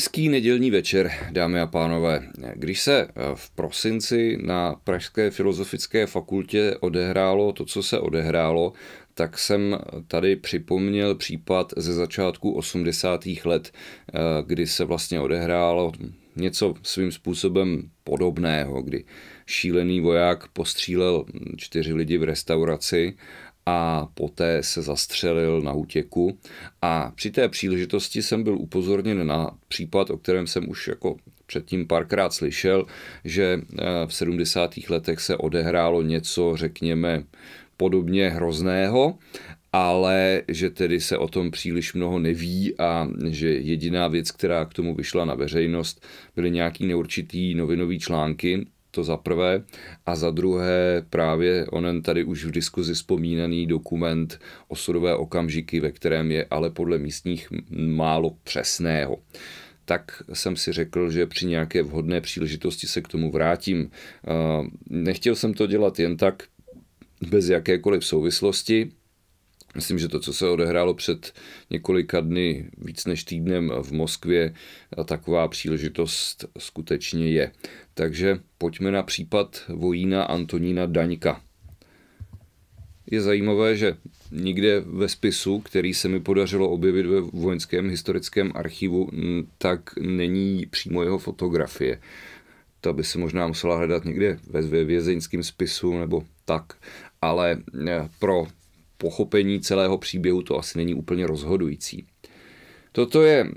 Hezký nedělní večer, dámy a pánové. Když se eh, v prosinci na Pražské filozofické fakultě odehrálo to, co se odehrálo, tak jsem tady připomněl případ ze začátku 80. let, eh, kdy se vlastně odehrálo něco svým způsobem podobného, kdy šílený voják postřílel čtyři lidi v restauraci a poté se zastřelil na útěku. A při té příležitosti jsem byl upozorněn na případ, o kterém jsem už jako předtím párkrát slyšel, že eh, v 70. letech se odehrálo něco, řekněme, podobně hrozného, ale že tedy se o tom příliš mnoho neví a že jediná věc, která k tomu vyšla na veřejnost, byly nějaký neurčitý novinový články, to za prvé. A za druhé právě onen tady už v diskuzi vzpomínaný dokument osudové okamžiky, ve kterém je ale podle místních málo přesného tak jsem si řekl, že při nějaké vhodné příležitosti se k tomu vrátím. Eh, nechtěl jsem to dělat jen tak, bez jakékoliv souvislosti, Myslím, že to, co se odehrálo před několika dny, víc než týdnem v Moskvě, taková příležitost skutečně je. Takže pojďme na případ vojína Antonína Daňka. Je zajímavé, že nikde ve spisu, který se mi podařilo objevit ve vojenském historickém archivu, tak není přímo jeho fotografie. Ta by se možná musela hledat někde ve vězeňském spisu nebo tak, ale e, pro pochopení celého příběhu to asi není úplně rozhodující. Toto je, eh,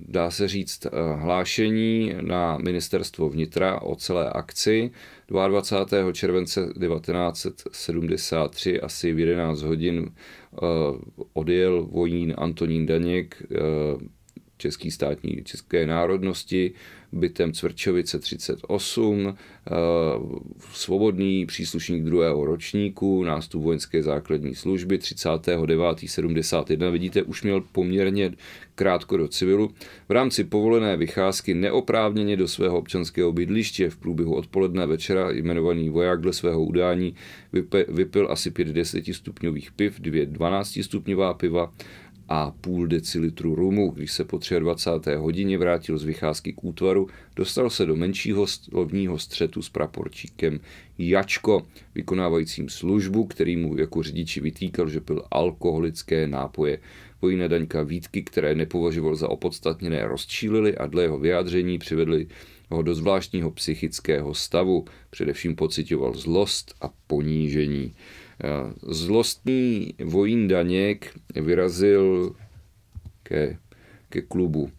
dá se říct, eh, hlášení na ministerstvo vnitra o celé akci. 22. července 1973 asi v 11 hodin eh, odjel vojín Antonín Daněk, český státní, české národnosti, bytem Cvrčovice 38, eh, svobodný příslušník druhého ročníku, nástup vojenské základní služby 39.71. Vidíte, už měl poměrně krátko do civilu. V rámci povolené vycházky neoprávněně do svého občanského bydliště v průběhu odpoledne večera jmenovaný voják dle svého udání vypil asi 5 10 stupňových piv, dvě 12 stupňová piva, a půl decilitru rumu. Když se po 23. hodině vrátil z vycházky k útvaru, dostal se do menšího slovního střetu s praporčíkem Jačko, vykonávajícím službu, který mu jako řidiči vytýkal, že pil alkoholické nápoje. Vojna Daňka Vítky, které nepovažoval za opodstatněné, rozčílili a dle jeho vyjádření přivedli ho do zvláštního psychického stavu. Především pocitoval zlost a ponížení. Zlostný vojín Daněk vyrazil ke, ke klubu.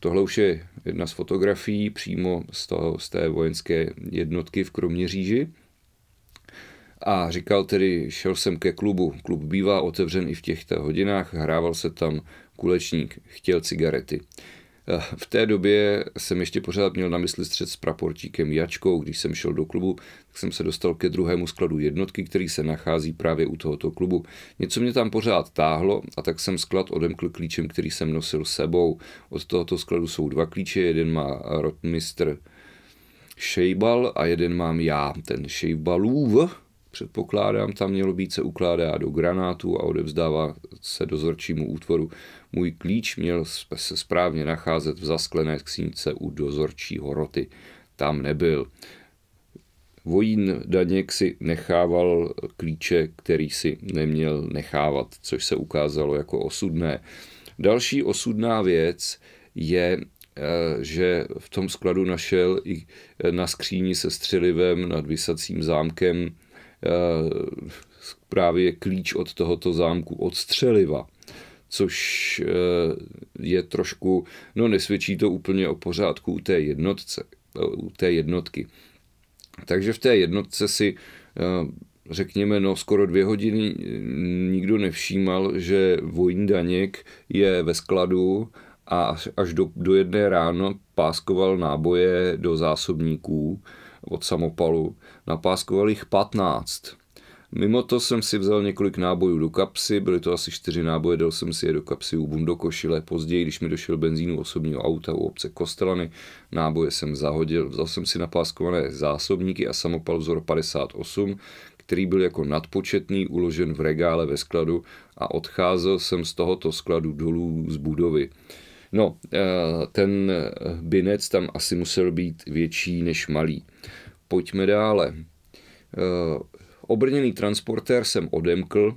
Tohle už je jedna z fotografií přímo z, toho, z té vojenské jednotky v Kroměříži. A říkal tedy, šel jsem ke klubu. Klub bývá otevřen i v těchto hodinách, hrával se tam kulečník, chtěl cigarety. Eh, v té době jsem ještě pořád měl na mysli střed s praporčíkem Jačkou. Když jsem šel do klubu, tak jsem se dostal ke druhému skladu jednotky, který se nachází právě u tohoto klubu. Něco mě tam pořád táhlo a tak jsem sklad odemkl klíčem, který jsem nosil sebou. Od tohoto skladu jsou dva klíče, jeden má rotmistr Šejbal a jeden mám já, ten Šejbalův předpokládám, tam mělo být, se ukládá do granátu a odevzdává se dozorčímu útvoru. Můj klíč měl se správně nacházet v zasklené skřínce u dozorčího roty. Tam nebyl. Vojín Daněk si nechával klíče, který si neměl nechávat, což se ukázalo jako osudné. Další osudná věc je eh, že v tom skladu našel i eh, na skříni se střelivem nad Vysacím zámkem Eh, právě klíč od tohoto zámku, od střeliva což eh, je trošku, no nesvědčí to úplně o pořádku u té jednotce, eh, u té jednotky. Takže v té jednotce si řekněme, no skoro dvě hodiny nikdo nevšímal, že vojní daněk je ve skladu a až do, do jedné ráno páskoval náboje do zásobníků od samopalu napáskoval jich 15. Mimo to jsem si vzal několik nábojů do kapsy, byly to asi čtyři náboje, dal jsem si je do kapsy u bundokošile. Později, když mi došel benzínu osobního auta u obce Kostelany, náboje jsem zahodil. Vzal jsem si napáskované zásobníky a samopal vzor 58, který byl jako nadpočetný uložen v regále ve skladu a odcházel jsem z tohoto skladu dolů z budovy. No, eh, ten binec tam asi musel být větší než malý. Pojďme dále. Eh, obrněný transportér jsem odemkl,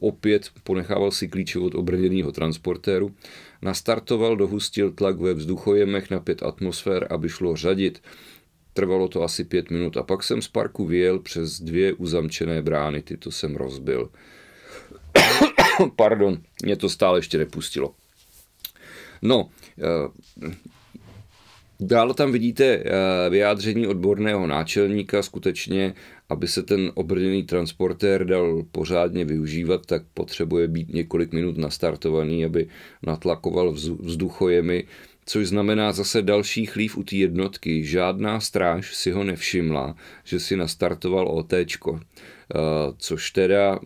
opět ponechával si klíče od obrněného transportéru, nastartoval, dohustil tlak ve vzduchojemech na pět atmosfér, aby šlo řadit. Trvalo to asi pět minut a pak jsem z parku vyjel přes dvě uzamčené brány, ty to jsem rozbil. Pardon, mě to stále ještě nepustilo. No, eh, Dále tam vidíte eh, vyjádření odborného náčelníka skutečně, aby se ten obrněný transportér dal pořádně využívat, tak potřebuje být několik minut nastartovaný, aby natlakoval vzduchojemy, což znamená zase další chlív u té jednotky. Žádná stráž si ho nevšimla, že si nastartoval OTčko. Eh, což teda,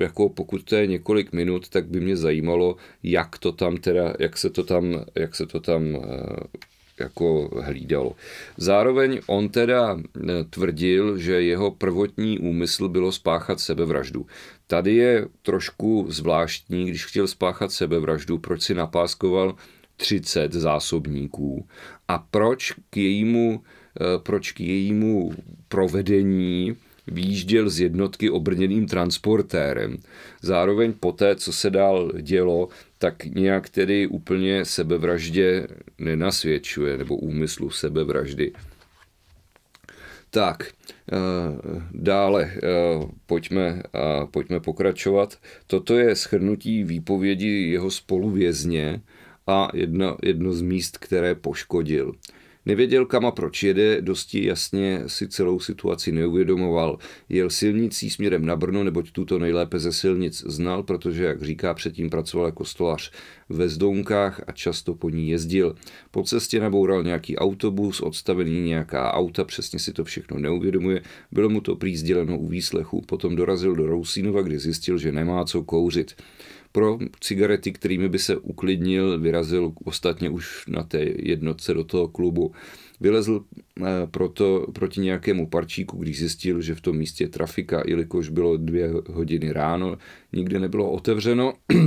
jako pokud to je několik minut, tak by mě zajímalo, jak to tam teda, jak se to tam, jak se to tam eh, jako hlídalo. Zároveň on teda eh, tvrdil, že jeho prvotní úmysl bylo spáchat sebevraždu. Tady je trošku zvláštní, když chtěl spáchat sebevraždu, proč si napáskoval 30 zásobníků a proč k jejímu, eh, proč k jejímu provedení výjížděl z jednotky obrněným transportérem. Zároveň poté, co se dál dělo, tak nějak tedy úplně sebevraždě nenasvědčuje, nebo úmyslu sebevraždy. Tak, eh, dále eh, pojďme, pojďme pokračovat. Toto je schrnutí výpovědi jeho spoluvězně a jedno, jedno z míst, které poškodil. Nevěděl kam a proč jede, dosti jasně si celou situaci neuvědomoval. Jel silnicí směrem na Brno, neboť tuto nejlépe ze silnic znal, protože, jak říká, předtím pracoval jako stolař ve Zdounkách a často po ní jezdil. Po cestě naboural nějaký autobus, odstavený nějaká auta, přesně si to všechno neuvědomuje. Bylo mu to prý sděleno u výslechu. Potom dorazil do Rousínova, kde zjistil, že nemá co kouřit pro cigarety, kterými by se uklidnil, vyrazil ostatně už na té jednotce do toho klubu. Vylezl eh, proto proti nějakému parčíku, když zjistil, že v tom místě je trafika, jelikož bylo dvě hodiny ráno, nikde nebylo otevřeno.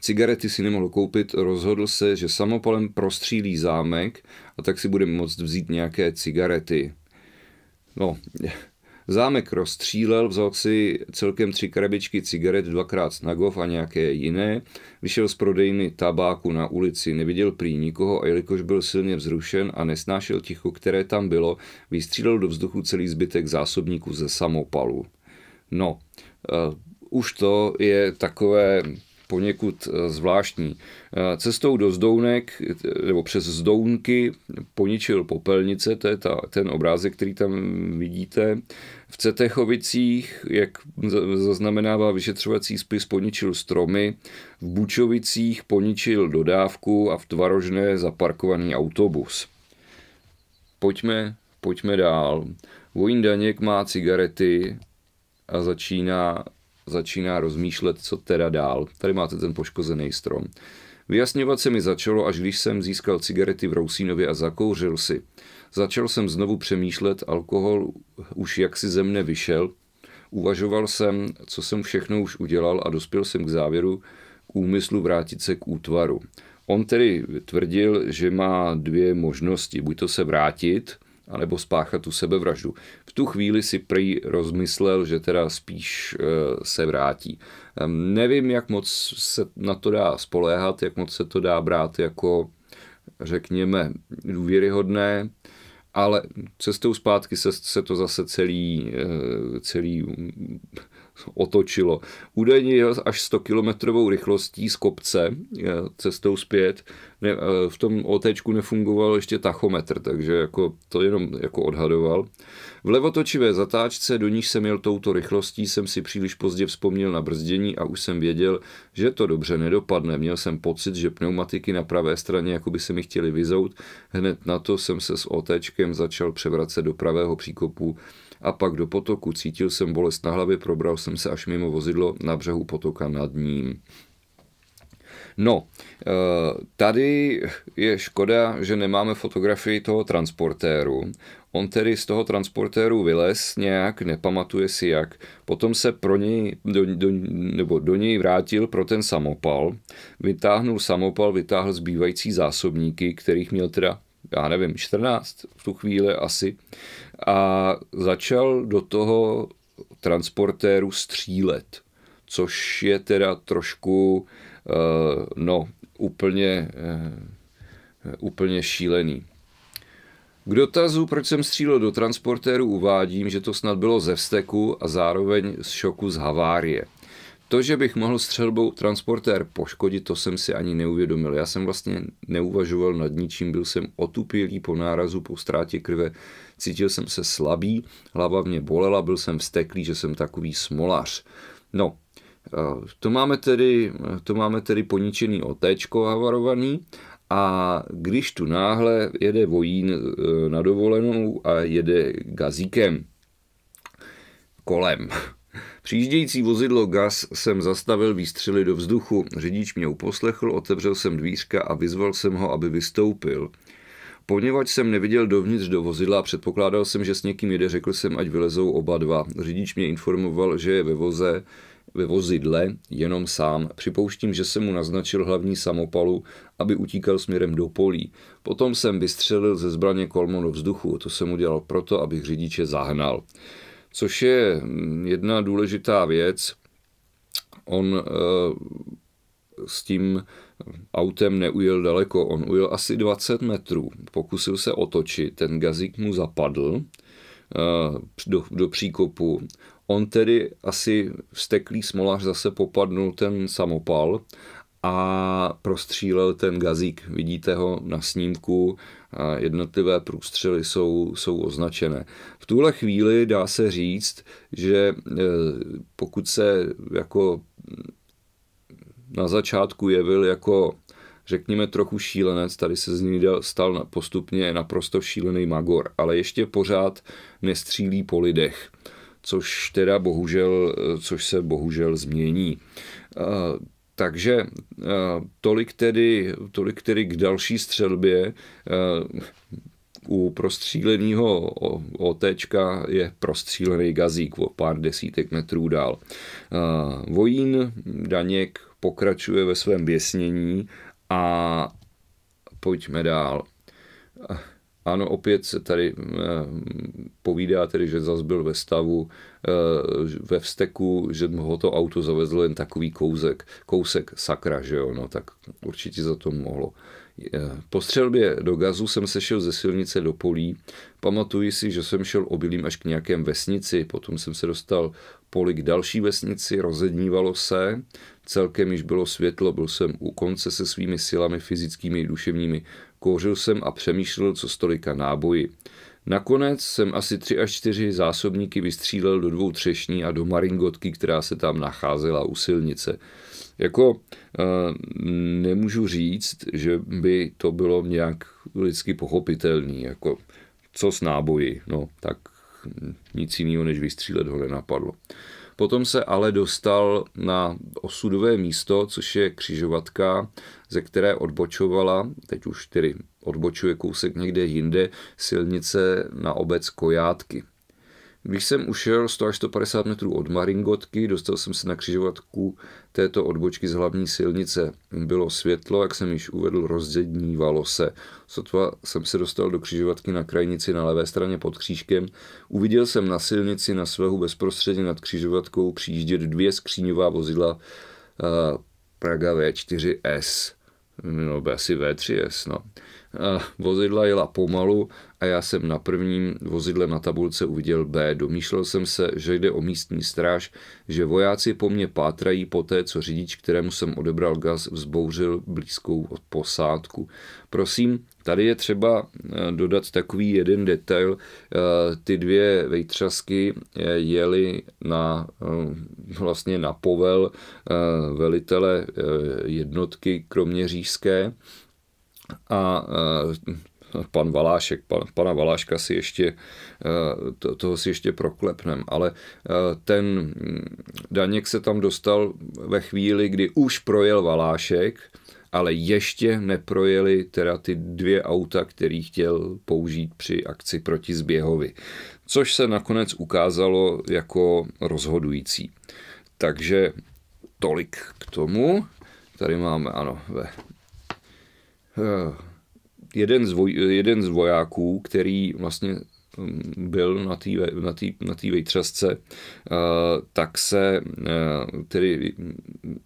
Cigarety si nemohl koupit, rozhodl se, že samopalem prostřílí zámek a tak si bude moct vzít nějaké cigarety. No, Zámek rozstřílel, vzal si celkem tři krabičky cigaret, dvakrát snagov a nějaké jiné. Vyšel z prodejny tabáku na ulici, neviděl prý nikoho a jelikož byl silně vzrušen a nesnášel ticho, které tam bylo, vystřílel do vzduchu celý zbytek zásobníku ze samopalu. No, uh, už to je takové poněkud eh, zvláštní. Eh, cestou do Zdounek, nebo přes Zdounky, poničil popelnice, to je ta, ten obrázek, který tam vidíte. V Cetechovicích, jak zaznamenává vyšetřovací spis, poničil stromy, v Bučovicích poničil dodávku a v Tvarožné zaparkovaný autobus. Pojďme, pojďme dál. Vojín Daněk má cigarety a začíná začíná rozmýšlet, co teda dál. Tady máte ten poškozený strom. Vyjasňovat se mi začalo, až když jsem získal cigarety v Rousínově a zakouřil si. Začal jsem znovu přemýšlet, alkohol už jaksi ze mne vyšel. Uvažoval jsem, co jsem všechno už udělal a dospěl jsem k závěru k úmyslu vrátit se k útvaru. On tedy tvrdil, že má dvě možnosti. Buď to se vrátit, anebo spáchat tu sebevraždu. V tu chvíli si prý rozmyslel, že teda spíš eh, se vrátí. Nevím, jak moc se na to dá spoléhat, jak moc se to dá brát jako, řekněme, důvěryhodné, ale cestou zpátky se, se to zase celý, eh, celý otočilo. Údajně jel až 100 kilometrovou rychlostí z kopce eh, cestou zpět. Ne, eh, v tom otečku nefungoval ještě tachometr, takže jako to jenom jako odhadoval. V levotočivé zatáčce, do níž jsem jel touto rychlostí, jsem si příliš pozdě vzpomněl na brzdění a už jsem věděl, že to dobře nedopadne. Měl jsem pocit, že pneumatiky na pravé straně jako by se mi chtěli vyzout. Hned na to jsem se s otečkem začal převracet do pravého příkopu a pak do potoku. Cítil jsem bolest na hlavě, probral jsem se až mimo vozidlo na břehu potoka nad ním. No, eh, tady je škoda, že nemáme fotografii toho transportéru. On tedy z toho transportéru vylez nějak, nepamatuje si jak. Potom se pro něj, do, do, nebo do něj vrátil pro ten samopal. Vytáhnul samopal, vytáhl zbývající zásobníky, kterých měl teda já nevím, 14 v tu chvíli asi a začal do toho transportéru střílet, což je teda trošku, eh, no, úplně, eh, úplně šílený. K dotazu, proč jsem střílel do transportéru, uvádím, že to snad bylo ze vsteku a zároveň z šoku z havárie. To, že bych mohl střelbou transportér poškodit, to jsem si ani neuvědomil. Já jsem vlastně neuvažoval nad ničím, byl jsem otupilý po nárazu, po ztrátě krve, Cítil jsem se slabý, hlava mě bolela, byl jsem vsteklý, že jsem takový smolař. No, eh, to máme tedy, eh, to máme tedy poničený otečko havarovaný a když tu náhle jede vojín eh, na dovolenou a jede gazíkem kolem. Přijíždějící vozidlo gaz jsem zastavil výstřely do vzduchu. Řidič mě uposlechl, otevřel jsem dvířka a vyzval jsem ho, aby vystoupil. Poněvadž jsem neviděl dovnitř do vozidla, předpokládal jsem, že s někým jede, řekl jsem, ať vylezou oba dva. Řidič mě informoval, že je ve voze ve vozidle jenom sám. Připouštím, že jsem mu naznačil hlavní samopalu, aby utíkal směrem do polí. Potom jsem vystřelil ze zbraně kolmo do vzduchu. To jsem udělal proto, abych řidiče zahnal. Což je mm, jedna důležitá věc. On e, s tím autem neujel daleko, on ujel asi 20 metrů, pokusil se otočit, ten gazík mu zapadl eh, do, do příkopu, on tedy asi vsteklý smolář zase popadnul ten samopal a prostřílel ten gazík. Vidíte ho na snímku, jednotlivé průstřely jsou, jsou označené. V tuhle chvíli dá se říct, že eh, pokud se jako na začátku jevil jako řekněme trochu šílenec, tady se z ní stal postupně naprosto šílený magor, ale ještě pořád nestřílí po lidech, což teda bohužel, eh, což se bohužel změní. Eh, takže eh, tolik tedy, tolik tedy k další střelbě u prostříleného otečka je prostřílený gazík o pár desítek metrů dál. Vojín Daněk pokračuje ve svém běsnění a pojďme dál. Ano, opět se tady e, povídá tedy, že zas byl ve stavu, e, ve vsteku, že ho to auto zavezlo jen takový kousek, kousek sakra, že jo, no tak určitě za to mohlo Eh, po střelbě do gazu jsem sešel ze silnice do polí. Pamatuji si, že jsem šel obilím až k nějakém vesnici, potom jsem se dostal poli k další vesnici, rozednívalo se, celkem již bylo světlo, byl jsem u konce se svými silami fyzickými i duševními. Kouřil jsem a přemýšlel, co stolika náboji. Nakonec jsem asi tři až čtyři zásobníky vystřílel do dvou třešní a do maringotky, která se tam nacházela u silnice. Jako eh, nemůžu říct, že by to bylo nějak lidsky pochopitelný, jako co s náboji, no tak nic jiného než vystřílet ho nenapadlo. Potom se ale dostal na osudové místo, což je křižovatka, ze které odbočovala, teď už tedy odbočuje kousek někde jinde, silnice na obec Kojátky. Když jsem ušel 100 až 150 metrů od Maringotky, dostal jsem se na křižovatku této odbočky z hlavní silnice. Bylo světlo, jak jsem již uvedl, rozdědnívalo se. Sotva jsem se dostal do křižovatky na krajnici na levé straně pod křížkem. Uviděl jsem na silnici na svahu bezprostředně nad křižovatkou přijíždět dvě skříňová vozidla eh, Praga V4S. No, by asi V3S, no vozidla jela pomalu a já jsem na prvním vozidle na tabulce uviděl B. Domýšlel jsem se, že jde o místní stráž, že vojáci po mně pátrají po té, co řidič, kterému jsem odebral gaz, vzbouřil blízkou posádku. Prosím, tady je třeba eh, dodat takový jeden detail. Eh, ty dvě vejtřasky eh, jeli na, vlastně na povel velitele jednotky řížské. A pan Valášek, pan, pana Valáška si ještě, to, toho si ještě proklepnem, ale ten Daněk se tam dostal ve chvíli, kdy už projel Valášek, ale ještě neprojeli teda ty dvě auta, který chtěl použít při akci proti Zběhovi, což se nakonec ukázalo jako rozhodující. Takže tolik k tomu. Tady máme, ano, ve Eh, jeden z, voj, jeden z vojáků, který vlastně mm, byl na té na na vejtřesce, eh, tak se eh, tedy mm,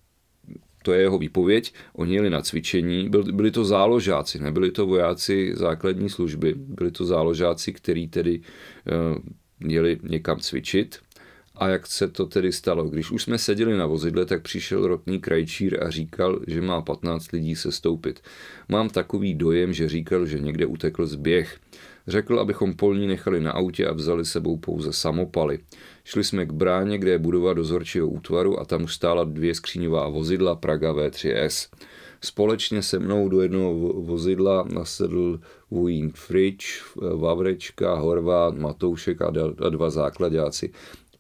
to je jeho výpověď, oni jeli na cvičení, byli, byli to záložáci, nebyli to vojáci základní služby, byli to záložáci, který tedy jeli někam cvičit a jak se to tedy stalo? Když už jsme seděli na vozidle, tak přišel rotný krajčír a říkal, že má 15 lidí se stoupit. Mám takový dojem, že říkal, že někde utekl zběh. Řekl, abychom polní nechali na autě a vzali sebou pouze samopaly. Šli jsme k bráně, kde je budova dozorčího útvaru a tam už stála dvě skříňová vozidla Praga V3S. Společně se mnou do jednoho vozidla nasedl Vujín Frič, Vavrečka, Horvát, Matoušek a dva základáci.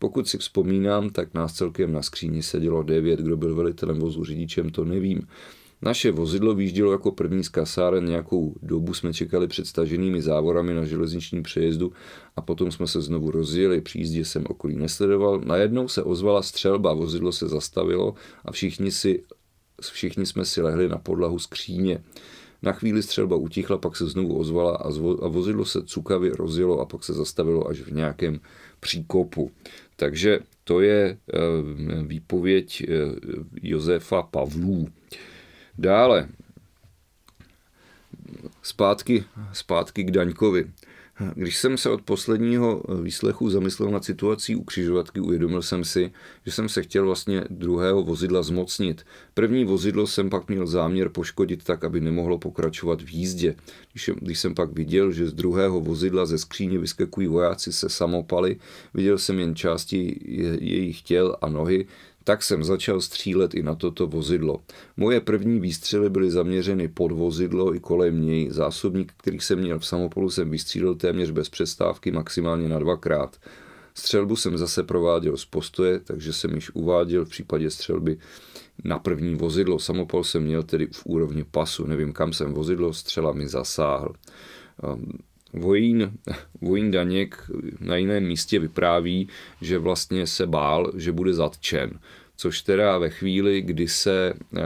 Pokud si vzpomínám, tak nás celkem na skříni sedělo devět, kdo byl velitelem vozu řidičem, to nevím. Naše vozidlo výjíždělo jako první z kasáren, nějakou dobu jsme čekali před staženými závorami na železničním přejezdu a potom jsme se znovu rozjeli, přízdě jsem okolí nesledoval. Najednou se ozvala střelba, vozidlo se zastavilo a všichni, si, všichni jsme si lehli na podlahu skříně. Na chvíli střelba utichla, pak se znovu ozvala a, zvo- a vozidlo se cukavě rozjelo a pak se zastavilo až v nějakém příkopu. Takže to je eh, výpověď eh, Josefa Pavlů. Dále, zpátky, zpátky k Daňkovi. Když jsem se od posledního eh, výslechu zamyslel nad situací u křižovatky, uvědomil jsem si, že jsem se chtěl vlastně druhého vozidla zmocnit. První vozidlo jsem pak měl záměr poškodit tak, aby nemohlo pokračovat v jízdě. Když, když jsem pak viděl, že z druhého vozidla ze skříně vyskakují vojáci se samopaly, viděl jsem jen části jejich těl a nohy, tak jsem začal střílet i na toto vozidlo. Moje první výstřely byly zaměřeny pod vozidlo i kolem něj. Zásobník, který jsem měl v samopolu, jsem vystřílel téměř bez přestávky, maximálně na dvakrát. Střelbu jsem zase prováděl z postoje, takže jsem již uváděl v případě střelby na první vozidlo. samopol jsem měl tedy v úrovni pasu, nevím kam jsem vozidlo, střela mi zasáhl. Ehm, vojín, vojín Daněk na jiném místě vypráví, že vlastně se bál, že bude zatčen což teda ve chvíli, kdy se eh,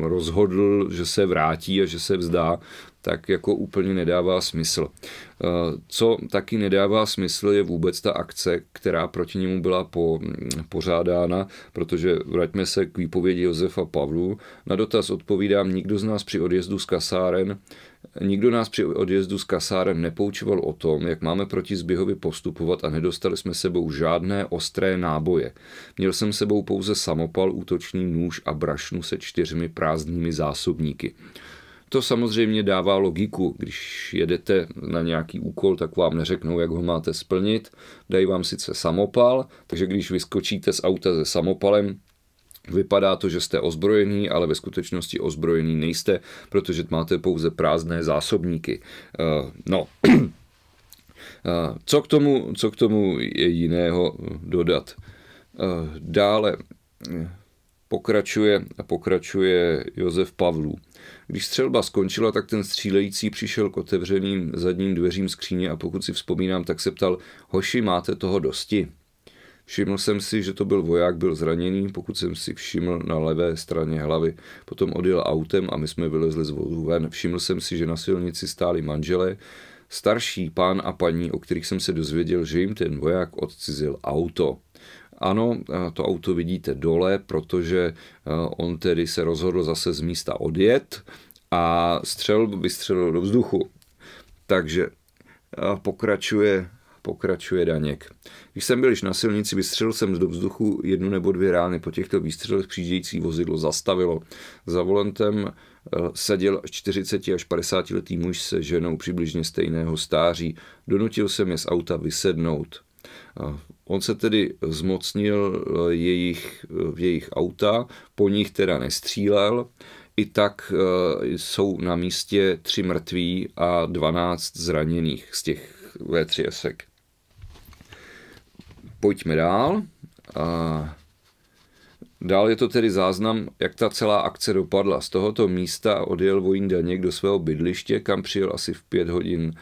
rozhodl, že se vrátí a že se vzdá, tak jako úplně nedává smysl. Eh, co taky nedává smysl je vůbec ta akce, která proti němu byla po, mm, pořádána, protože vraťme se k výpovědi Josefa Pavlu. Na dotaz odpovídám, nikdo z nás při odjezdu z kasáren Nikdo nás při odjezdu z kasáren nepoučoval o tom, jak máme proti zběhovi postupovat a nedostali jsme sebou žádné ostré náboje. Měl jsem sebou pouze samopal, útočný nůž a brašnu se čtyřmi prázdnými zásobníky. To samozřejmě dává logiku. Když jedete na nějaký úkol, tak vám neřeknou, jak ho máte splnit. Dají vám sice samopal, takže když vyskočíte z auta se samopalem, Vypadá to, že jste ozbrojený, ale ve skutečnosti ozbrojený nejste, protože máte pouze prázdné zásobníky. Eh, no, eh, co k tomu, co k tomu je jiného eh, dodat? Dále pokračuje, pokračuje Josef Pavlů. Když střelba skončila, tak ten střílející přišel k otevřeným zadním dveřím skříně a pokud si vzpomínám, tak se ptal, hoši, máte toho dosti? Všiml jsem si, že to byl voják, byl zraněný, pokud jsem si všiml na levé straně hlavy. Potom odjel autem a my jsme vylezli z vozu ven. Všiml jsem si, že na silnici stáli manželé, starší pán a paní, o kterých jsem se dozvěděl, že jim ten voják odcizil auto. Ano, to auto vidíte dole, protože e, on tedy se rozhodl zase z místa odjet a střel vystřelil do vzduchu. Takže e, pokračuje pokračuje Daněk. Když jsem byl již na silnici, vystřelil jsem do vzduchu jednu nebo dvě rány. Po těchto výstřelech přijíždějící vozidlo zastavilo. Za volantem eh, seděl 40 až 50 letý muž se ženou přibližně stejného stáří. Donutil jsem je z auta vysednout. Eh, on se tedy zmocnil eh, jejich, jejich auta, po nich teda nestřílel. I tak jsou na místě tři mrtví a 12 zraněných z těch V3 esek. Pojďme dál. A dál je to tedy záznam, jak ta celá akce dopadla. Z tohoto místa odjel Vojín Daněk do svého bydliště, kam přijel asi v pět hodin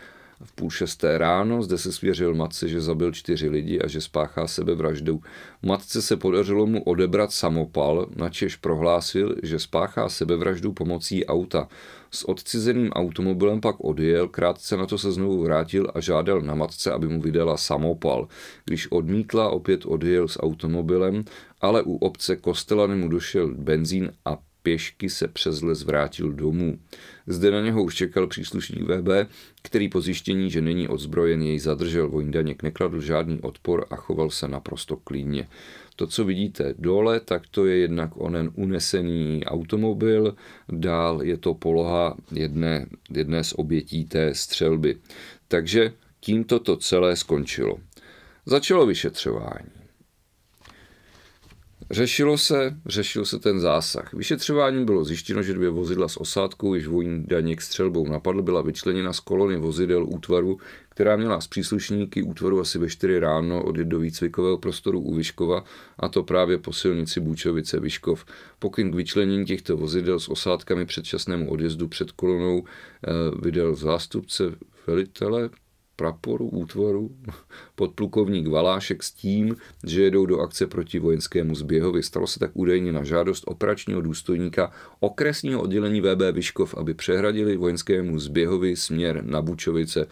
v půl šesté ráno, zde se svěřil matce, že zabil čtyři lidi a že spáchá sebevraždou. Matce se podařilo mu odebrat samopal, načež prohlásil, že spáchá sebevraždu pomocí auta. S odcizeným automobilem pak odjel, krátce na to se znovu vrátil a žádal na matce, aby mu vydala samopal. Když odmítla, opět odjel s automobilem, ale u obce kostela nemu došel benzín a pěšky se přes les vrátil domů. Zde na něho už čekal příslušník VB, který po zjištění, že není odzbrojen, jej zadržel. Vojndaněk nekladl žádný odpor a choval se naprosto klidně. To, co vidíte dole, tak to je jednak onen unesený automobil, dál je to poloha jedné, jedné z obětí té střelby. Takže tímto to celé skončilo. Začalo vyšetřování. Řešilo se, řešil se ten zásah. Vyšetřováním bylo zjištěno, že dvě vozidla s osádkou, jež vojín Daněk střelbou napadl, byla vyčleněna z kolony vozidel útvaru, která měla s příslušníky útvaru asi ve 4 ráno odjet do výcvikového prostoru u Vyškova, a to právě po silnici Bůčovice Vyškov. Pokyn k vyčlenění těchto vozidel s osádkami předčasnému odjezdu před kolonou eh, vydal zástupce velitele praporu, útvaru, podplukovník Valášek s tím, že jedou do akce proti vojenskému zběhovi. Stalo se tak údajně na žádost operačního důstojníka okresního oddělení VB Vyškov, aby přehradili vojenskému zběhovi směr na Bučovice.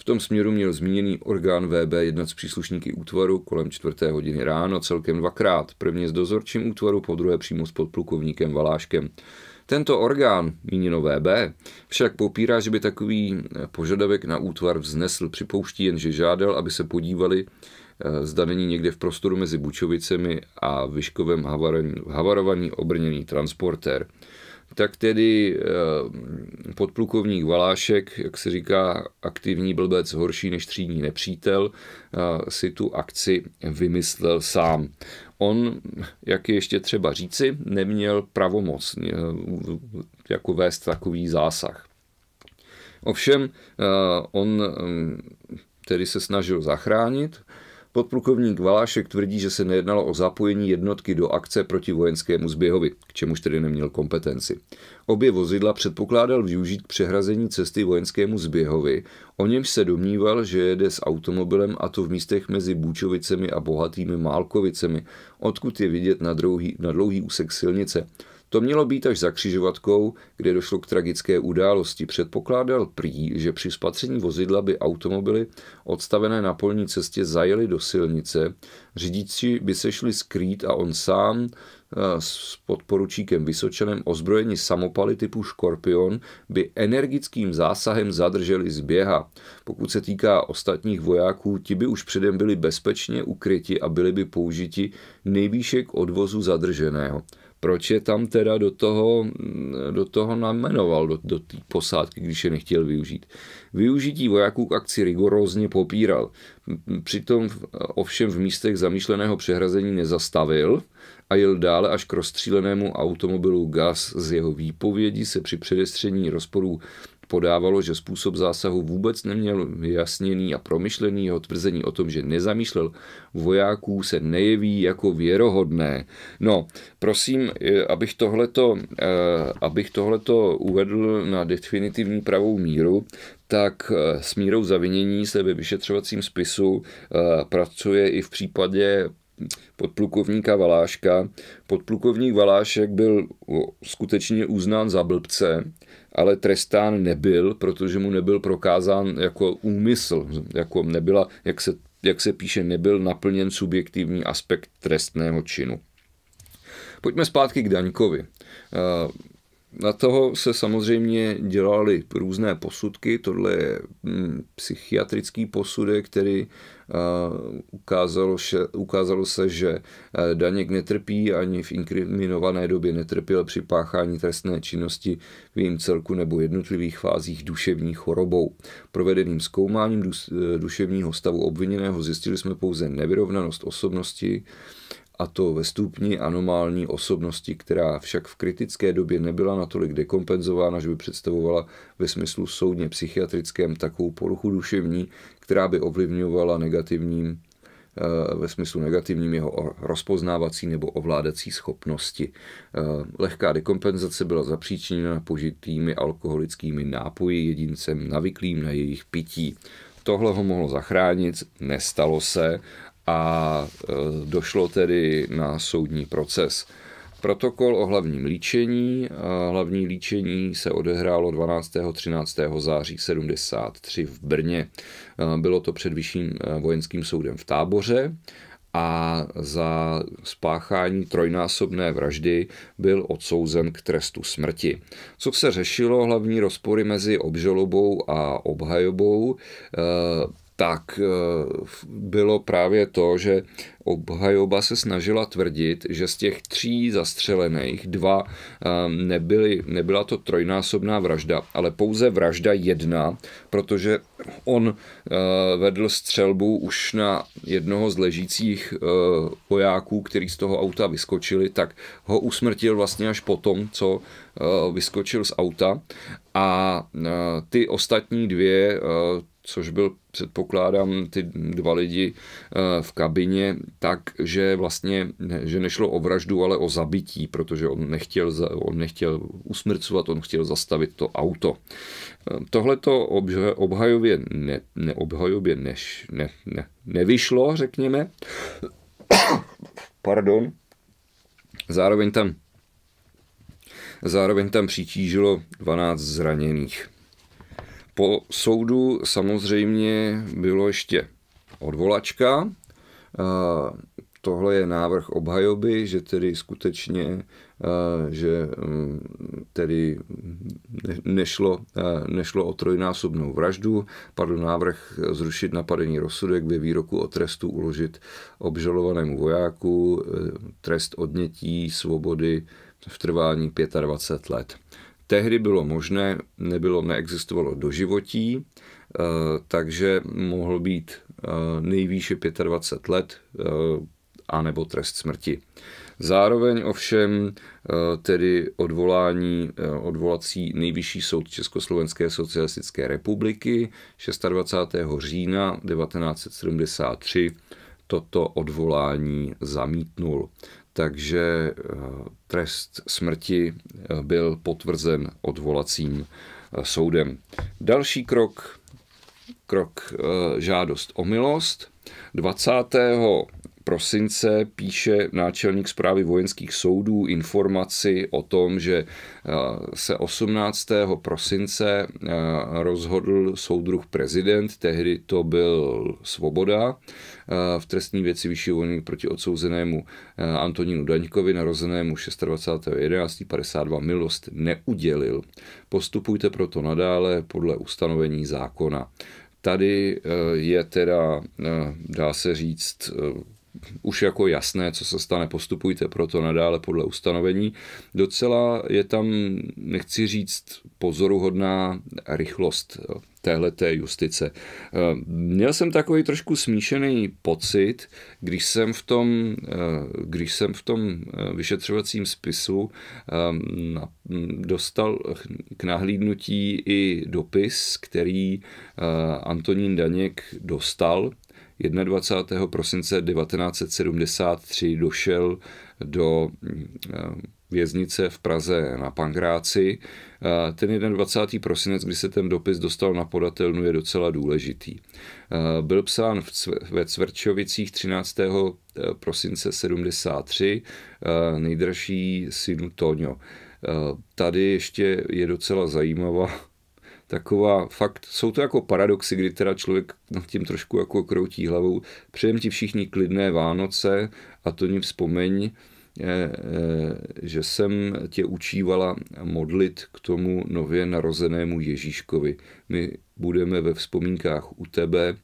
V tom směru měl zmíněný orgán VB jednat s příslušníky útvaru kolem čtvrté hodiny ráno celkem dvakrát, prvně s dozorčím útvaru, po druhé přímo s podplukovníkem Valáškem. Tento orgán, míněno VB, však popírá, že by takový eh, požadavek na útvar vznesl. Připouští jen, že žádal, aby se podívali, eh, zda není někde v prostoru mezi Bučovicemi a Vyškovem havarovaný obrněný transportér. Tak tedy eh, podplukovník Valášek, jak se říká, aktivní blbec horší než třídní nepřítel, si tu akci vymyslel sám. On, jak je ještě třeba říci, neměl pravomoc eh, jako vést takový zásah. Ovšem, eh, on eh, tedy se snažil zachránit Podplukovník Valášek tvrdí, že se nejednalo o zapojení jednotky do akce proti vojenskému zběhovi, k čemuž tedy neměl kompetenci. Obě vozidla předpokládal využít přehrazení cesty vojenskému zběhovi, o němž se domníval, že jede s automobilem a to v místech mezi Bůčovicemi a bohatými Málkovicemi, odkud je vidět na druhý, na dlouhý úsek silnice – to mělo být až za křižovatkou, kde došlo k tragické události. Předpokládal prý, že při spatření vozidla by automobily odstavené na polní cestě zajeli do silnice, řidiči by se šli skrýt a on sám eh, s podporučíkem Vysočanem ozbrojeni samopaly typu Škorpion by energickým zásahem zadrželi zběha. Pokud se týká ostatních vojáků, ti by už předem byli bezpečně ukryti a byli by použiti nejvýše k odvozu zadrženého proč je tam teda do toho, mm, do toho namenoval, do, do té posádky, když je nechtěl využít. Využití vojáků k akci rigorózně popíral. Přitom ovšem v místech zamýšleného přehrazení nezastavil a jel dále až k rozstřílenému automobilu Gas. Z jeho výpovědi se při předestření rozporů podávalo, že způsob zásahu vůbec neměl jasněný a promyšlený jeho tvrzení o tom, že nezamýšlel vojáků, se nejeví jako věrohodné. No, prosím, eh, abych tohleto, eh, abych tohleto uvedl na definitivní pravou míru, tak eh, s mírou zavinění se ve vyšetřovacím spisu pracuje i v případě podplukovníka Valáška. Podplukovník Valášek byl skutečně uznán za blbce, ale trestán nebyl, protože mu nebyl prokázán jako úmysl, jako nebyla, jak se, jak se píše, nebyl naplněn subjektivní aspekt trestného činu. Pojďme zpátky k Daňkovi. Eh, na toho se samozřejmě dělali různé posudky. Tohle je hm, psychiatrický posudek, který ukázalo, že, ukázalo se, že Daněk netrpí ani v inkriminované době netrpěl při páchání trestné činnosti v jejím celku nebo jednotlivých fázích duševní chorobou. Provedeným zkoumáním e, duševního stavu obviněného zjistili jsme pouze nevyrovnanost osobnosti, a to ve stupni anomální osobnosti, která však v kritické době nebyla natolik dekompenzována, že by představovala ve smyslu soudně psychiatrickém takovou poruchu duševní, která by ovlivňovala negativním eh, ve smyslu negativním jeho rozpoznávací nebo ovládací schopnosti. Eh, lehká dekompenzace byla zapříčiněna požitými alkoholickými nápoji jedincem navyklým na jejich pití. Tohle ho mohlo zachránit, nestalo se a e, došlo tedy na soudní proces. Protokol o hlavním líčení. Hlavní líčení se odehrálo 12. 13. září 73 v Brně. E, bylo to před Vyšším e, vojenským soudem v Táboře a za spáchání trojnásobné vraždy byl odsouzen k trestu smrti. Co se řešilo, hlavní rozpory mezi obžalobou a obhajobou, tak eh, bylo právě to, že obhajoba se snažila tvrdit, že z těch tří zastřelených dva ehm, nebyly, nebyla to trojnásobná vražda, ale pouze vražda jedna, protože on eh, vedl střelbu už na jednoho z ležících eh, vojáků, který z toho auta vyskočili, tak ho usmrtil vlastně až potom, co vyskočil z auta a ty ostatní dvě což byl, předpokládám, ty dva lidi eh, v kabině, tak, že vlastně, že nešlo o vraždu, ale o zabití, protože on nechtěl, on nechtěl usmrcovat, on chtěl zastavit to auto. Eh, Tohle to obhajově, ne, neobhajově než, ne, ne, nevyšlo, řekněme. Pardon. Zároveň tam Zároveň tam přitížilo 12 zraněných. Po soudu samozřejmě bylo ještě odvolačka. Tohle je návrh obhajoby, že tedy skutečně, že mm, tedy nešlo, nešlo o trojnásobnou vraždu. Padl návrh zrušit napadení rozsudek ve výroku o trestu uložit obžalovanému vojáku e, trest odnětí svobody v trvání 25 let. Tehdy bylo možné, nebylo, neexistovalo doživotí, eh, takže mohl být eh, nejvýše 25 let eh, anebo trest smrti. Zároveň ovšem tedy odvolání, odvolací nejvyšší soud Československé socialistické republiky 26. října 1973 toto odvolání zamítnul takže eh, trest smrti eh, byl potvrzen odvolacím eh, soudem. Další krok, krok žádost o milost. 20 prosince píše náčelník zprávy vojenských soudů informaci o tom, že eh, se 18. prosince eh, rozhodl soudruh prezident, tehdy to byl Svoboda, eh, v trestní věci vyšší vojny proti odsouzenému Antonínu Daňkovi, narozenému 26.11.52 milost neudělil. Postupujte proto nadále podle ustanovení zákona. Tady je teda, dá se říct, už jako jasné, co se stane, postupujte proto nadále podle ustanovení. Docela je tam, nechci říct, pozoruhodná rychlost té justice. Eh, měl jsem takový trošku smíšený pocit, když jsem v tom, eh, když jsem v tom eh, vyšetřovacím spisu dostal k nahlídnutí i dopis, který Antonín Daněk dostal 21. prosince 1973 došel do eh, věznice v Praze na Pangráci. Eh, ten 21. prosinec, kdy se ten dopis dostal na podatelnu, je docela důležitý. Eh, byl psán ve Cvrčovicích 13. prosince 73, nejdražší synu Tonio. Tady ještě je docela zajímavá taková fakt, jsou to jako paradoxy, kdy teda člověk nad tím trošku jako kroutí hlavou. Přejem ti všichni klidné Vánoce a to ní vzpomeň, eh, eh, že jsem tě učívala modlit k tomu nově narozenému Ježíškovi. My budeme ve vzpomínkách u tebe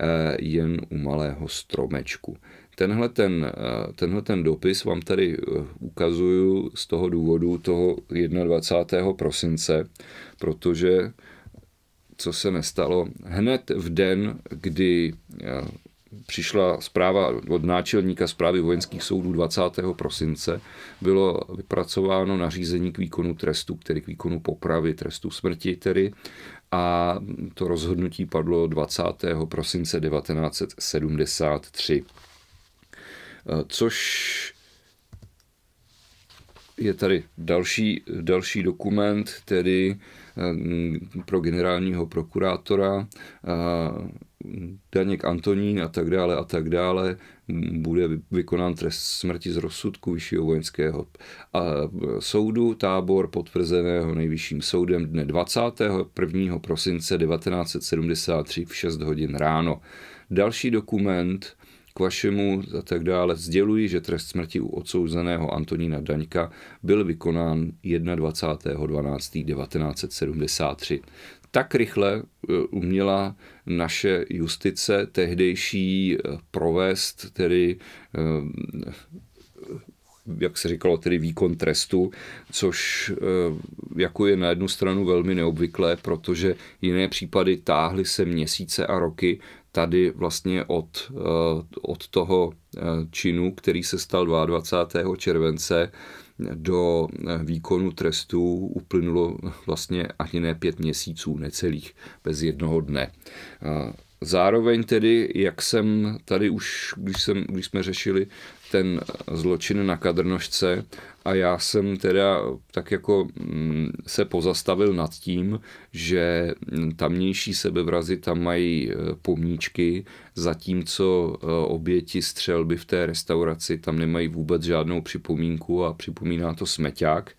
eh, jen u malého stromečku. Tenhle ten, tenhle ten dopis vám tady ukazuju z toho důvodu toho 21. prosince, protože co se nestalo. Hned v den, kdy eh, přišla zpráva od náčelníka zprávy vojenských soudů 20. prosince, bylo vypracováno nařízení k výkonu trestu, který k výkonu popravy, trestu smrti tedy, a to rozhodnutí padlo 20. prosince 1973. Eh, což je tady další, další dokument, tedy Eh, pro generálního prokurátora, Daněk Antonín a tak dále a tak dále, bude vykonán trest smrti z rozsudku vyššího vojenského a soudu, tábor potvrzeného nejvyšším soudem dne 21. prosince 1973 v 6 hodin ráno. Další dokument Kvašemu a tak dále sděluji, že trest smrti u odsouzeného Antonína Daňka byl vykonán 21.12.1973. Tak rychle e, uměla naše justice tehdejší e, provést tedy e, jak se říkalo, tedy výkon trestu, což jako je na jednu stranu velmi neobvyklé, protože jiné případy táhly se měsíce a roky, tady vlastně od, eh, od toho eh, činu, který se stal 22. července, do eh, výkonu trestu uplynulo vlastně ani ne pět měsíců, necelých, bez jednoho dne. Zároveň tedy, jak jsem tady už, když, jsem, když jsme řešili ten zločin na kadrnožce a já jsem teda tak jako mm, se pozastavil nad tím, že tamnější sebevrazy tam mají e, pomníčky, zatímco e, oběti střelby v té restauraci tam nemají vůbec žádnou připomínku a připomíná to smeťák,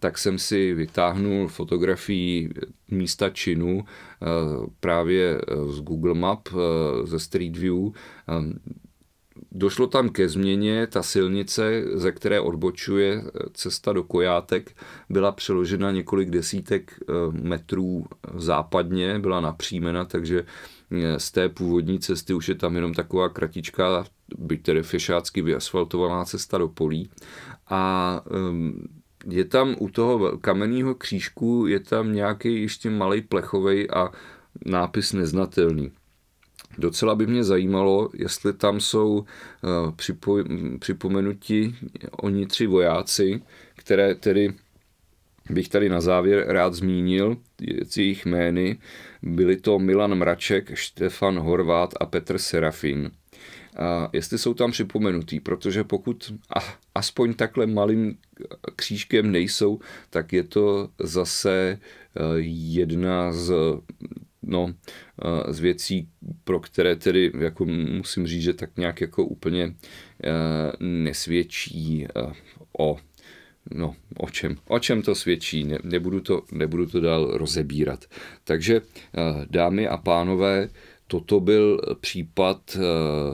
tak jsem si vytáhnul fotografii místa činu e, právě z Google Map, ze Street View, Došlo tam ke změně, ta silnice, ze které odbočuje eh, cesta do Kojátek, byla přeložena několik desítek eh, metrů eh, západně, byla napřímena, takže z té původní cesty už je tam jenom taková kratička, byť tedy fešácky vyasfaltovaná cesta do polí. A ehm, je tam u toho kamenného křížku, je tam nějaký ještě malý plechovej a nápis neznatelný. Docela by mě zajímalo, jestli tam jsou eh, připo- připomenuti oni tři vojáci, které tedy bych tady na závěr rád zmínil jejich jmény. Byli to Milan Mraček, Štefan Horvát a Petr Serafin. A jestli jsou tam připomenutí, protože pokud a aspoň takhle malým křížkem nejsou, tak je to zase eh, jedna z no, z věcí, pro které tedy jako musím říct, že tak nějak jako úplně e, nesvědčí e, o No, o čem? O čem to svědčí? Ne, nebudu, to, nebudu to dál rozebírat. Takže, e, dámy a pánové, toto byl případ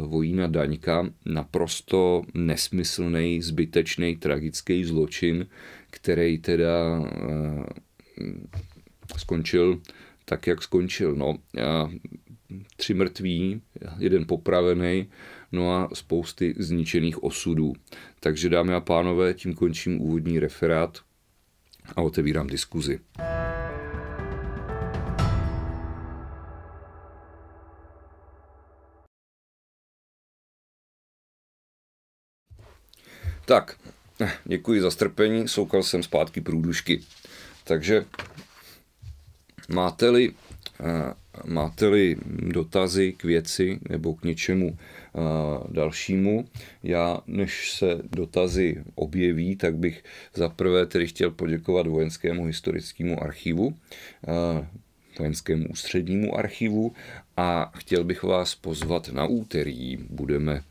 vojína Daňka, naprosto nesmyslný, zbytečný, tragický zločin, který teda skončil tak, jak skončil. No, tři mrtví, jeden popravený, no a spousty zničených osudů. Takže dámy a pánové, tím končím úvodní referát a otevírám diskuzi. Tak, eh, děkuji za strpení, soukal jsem zpátky průdušky. Takže Máte-li, eh, máte-li dotazy k věci nebo k něčemu eh, dalšímu, já než se dotazy objeví, tak bych zaprvé tedy chtěl poděkovat Vojenskému historickému archivu, eh, Vojenskému ústřednímu archivu a chtěl bych vás pozvat na úterý. Budeme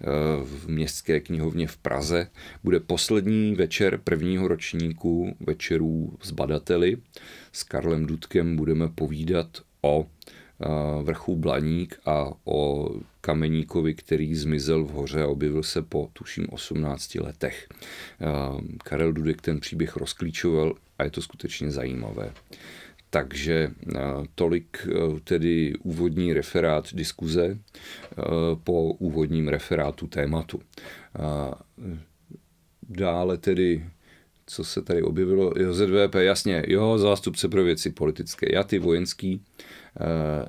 Eh, v městské knihovně v Praze. Bude poslední večer prvního ročníku večerů s badateli. S Karlem Dudkem budeme povídat o eh, vrchu Blaník a o kameníkovi, který zmizel v hoře a objevil se po tuším 18 letech. Eh, Karel Dudek ten příběh rozklíčoval a je to skutečně zajímavé. Takže eh, tolik eh, tedy úvodní referát diskuze eh, po úvodním referátu tématu. Dále tedy co se tady objevilo, ZVP, jasně, jo, zástupce pro věci politické. Já ty vojenský,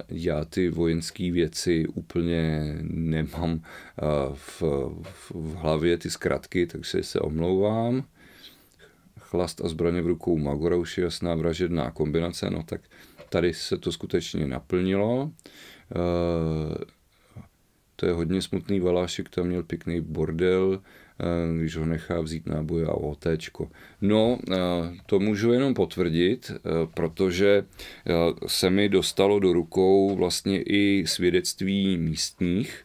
já ty vojenský věci úplně nemám v, v, v hlavě, ty zkratky, takže se omlouvám chlast a zbraně v rukou Magora už je jasná vražedná kombinace, no tak tady se to skutečně naplnilo. Eh, to je hodně smutný Valášek, tam měl pěkný bordel, eh, když ho nechá vzít náboje a OTčko. No, eh, to můžu jenom potvrdit, protože se mi dostalo do rukou vlastně i svědectví místních,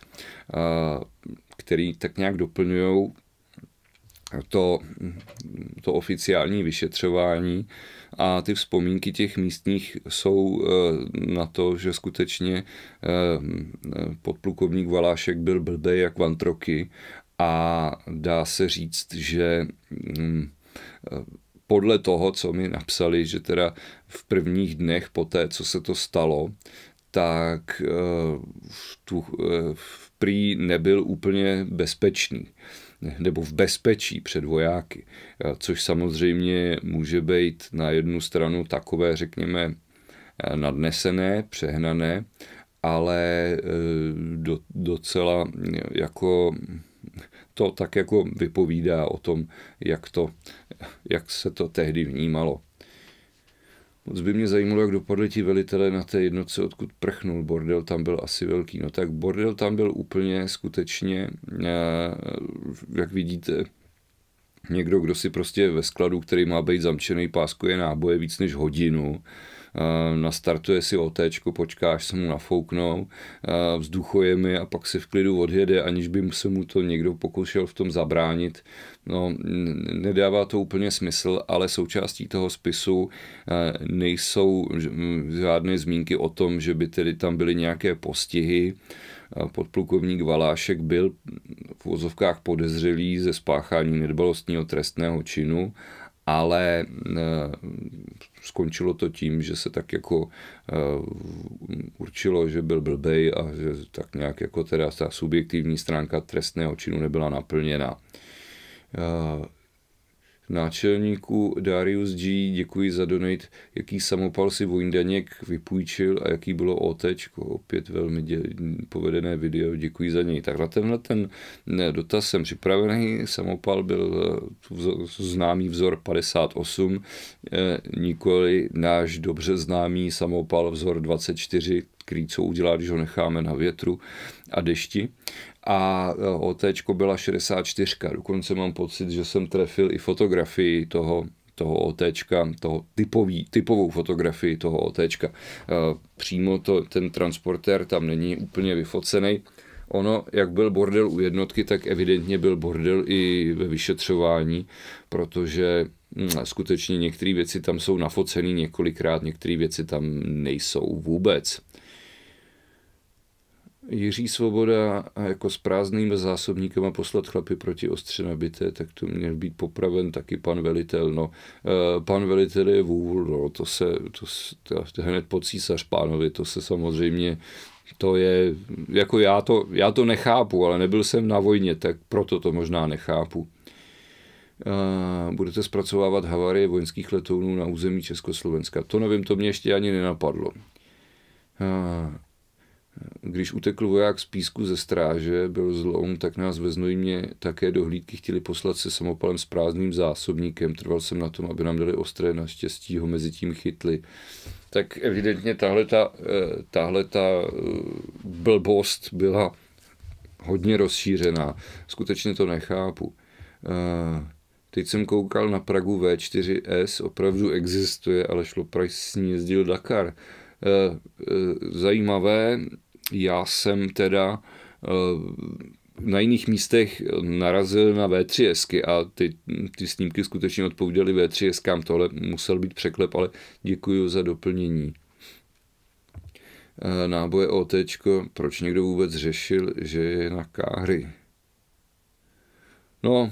který tak nějak doplňují to, to oficiální vyšetřování a ty vzpomínky těch místních jsou eh, na to, že skutečně eh, podplukovník Valášek byl blbý jak vantroky a dá se říct, že mm, eh, podle toho, co mi napsali, že teda v prvních dnech po té, co se to stalo, tak tu, prý nebyl úplně bezpečný nebo v bezpečí před vojáky, což samozřejmě může být na jednu stranu takové, řekněme, e, nadnesené, přehnané, ale e, do, docela e, jako to tak jako vypovídá o tom, jak, to, jak se to tehdy vnímalo. Moc by mě zajímalo, jak dopadli ti velitelé na té jednotce, odkud prchnul. Bordel tam byl asi velký. No tak bordel tam byl úplně skutečně, eh, jak vidíte, někdo, kdo si prostě ve skladu, který má být zamčený, páskuje náboje víc než hodinu, Ehm, nastartuje si počká, počkáš se mu nafouknou, ehm, mi a pak si v klidu odjede, aniž by se mu to někdo pokoušel v tom zabránit. No, nedává to úplně smysl, ale součástí toho spisu ehm, nejsou žádné zmínky o tom, že by tedy tam byly nějaké postihy. Podplukovník Valášek byl v vozovkách podezřelý ze spáchání nedbalostního trestného činu ale eh, skončilo to tím, že se tak jako eh, určilo, že byl blbej a že tak nějak jako teda ta subjektivní stránka trestného činu nebyla naplněna. Eh, náčelníku Darius G. Děkuji za donate, jaký samopal si Vojndaněk vypůjčil a jaký bylo OT. Opět velmi dě- povedené video, děkuji za něj. Tak na tenhle ten dotaz jsem připravený. Samopal byl eh, známý vzor 58, eh, nikoli náš dobře známý samopal vzor 24, který co udělá, když ho necháme na větru a dešti a eh, OT byla 64. Dokonce mám pocit, že jsem trefil i fotografii toho, toho OT, toho typový, typovou fotografii toho OT. Eh, přímo to, ten transportér tam není úplně vyfocený. Ono, jak byl bordel u jednotky, tak evidentně byl bordel i ve vyšetřování, protože hm, skutečně některé věci tam jsou nafocené několikrát, některé věci tam nejsou vůbec. Jiří Svoboda jako s prázdným zásobníkem a poslat chlapy proti ostře nabité, tak to měl být popraven taky pan velitel. No, eh, pan velitel je vůl, no, to se, to, to, to hned pod císař pánovi, to se samozřejmě to je, jako já to, já to nechápu, ale nebyl jsem na vojně, tak proto to možná nechápu. Eh, budete zpracovávat havarie vojenských letounů na území Československa. To nevím, to mě ještě ani nenapadlo. Eh, když utekl voják z písku ze stráže, byl zlom, tak nás ve Znojmě také do hlídky chtěli poslat se samopalem s prázdným zásobníkem. Trval jsem na tom, aby nám dali ostré, naštěstí ho mezi tím chytli. Tak evidentně tahle ta, eh, tahle ta eh, blbost byla hodně rozšířená. Skutečně to nechápu. Eh, teď jsem koukal na Pragu V4S, opravdu existuje, ale šlo Praž s ní jezdil Dakar zajímavé, já jsem teda eh, na jiných místech narazil na V3Sky a ty, ty snímky skutečně odpovídaly V3Skám. Tohle musel být překlep, ale děkuji za doplnění. Eh, náboje OT, proč někdo vůbec řešil, že je na káhry? No,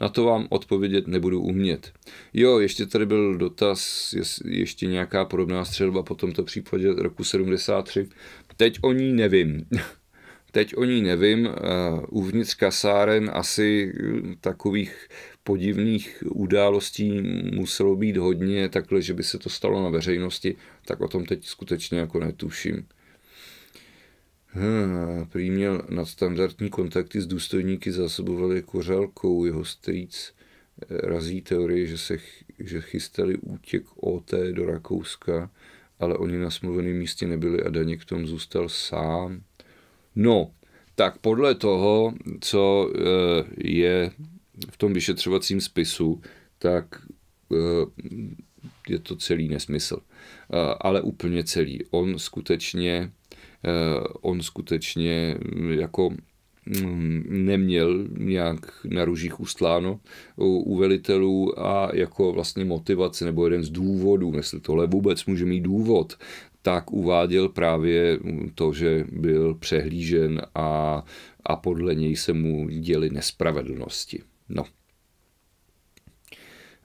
na to vám odpovědět nebudu umět. Jo, ještě tady byl dotaz, ještě nějaká podobná střelba po tomto případě roku 73. Teď o ní nevím. Teď o ní nevím, eh, uvnitř kasáren asi eh, takových podivných událostí muselo být hodně, takhle, že by se to stalo na veřejnosti, tak o tom teď skutečně jako netuším. Hmm, prý měl nadstandardní kontakty s důstojníky zasobovali kořelkou jeho strýc eh, razí teorie, že se že chystali útěk OT do Rakouska ale oni na smluveném místě nebyli a Daněk tom zůstal sám. No, tak podle toho, co eh, je v tom vyšetřovacím spisu, tak eh, je to celý nesmysl. Eh, ale úplně celý. On skutečně, on skutečně jako Mm, neměl nějak na ružích ustláno u velitelů a jako vlastně motivace nebo jeden z důvodů, jestli tohle vůbec může mít důvod, tak uváděl právě to, že byl přehlížen a, a podle něj se mu děly nespravedlnosti. No.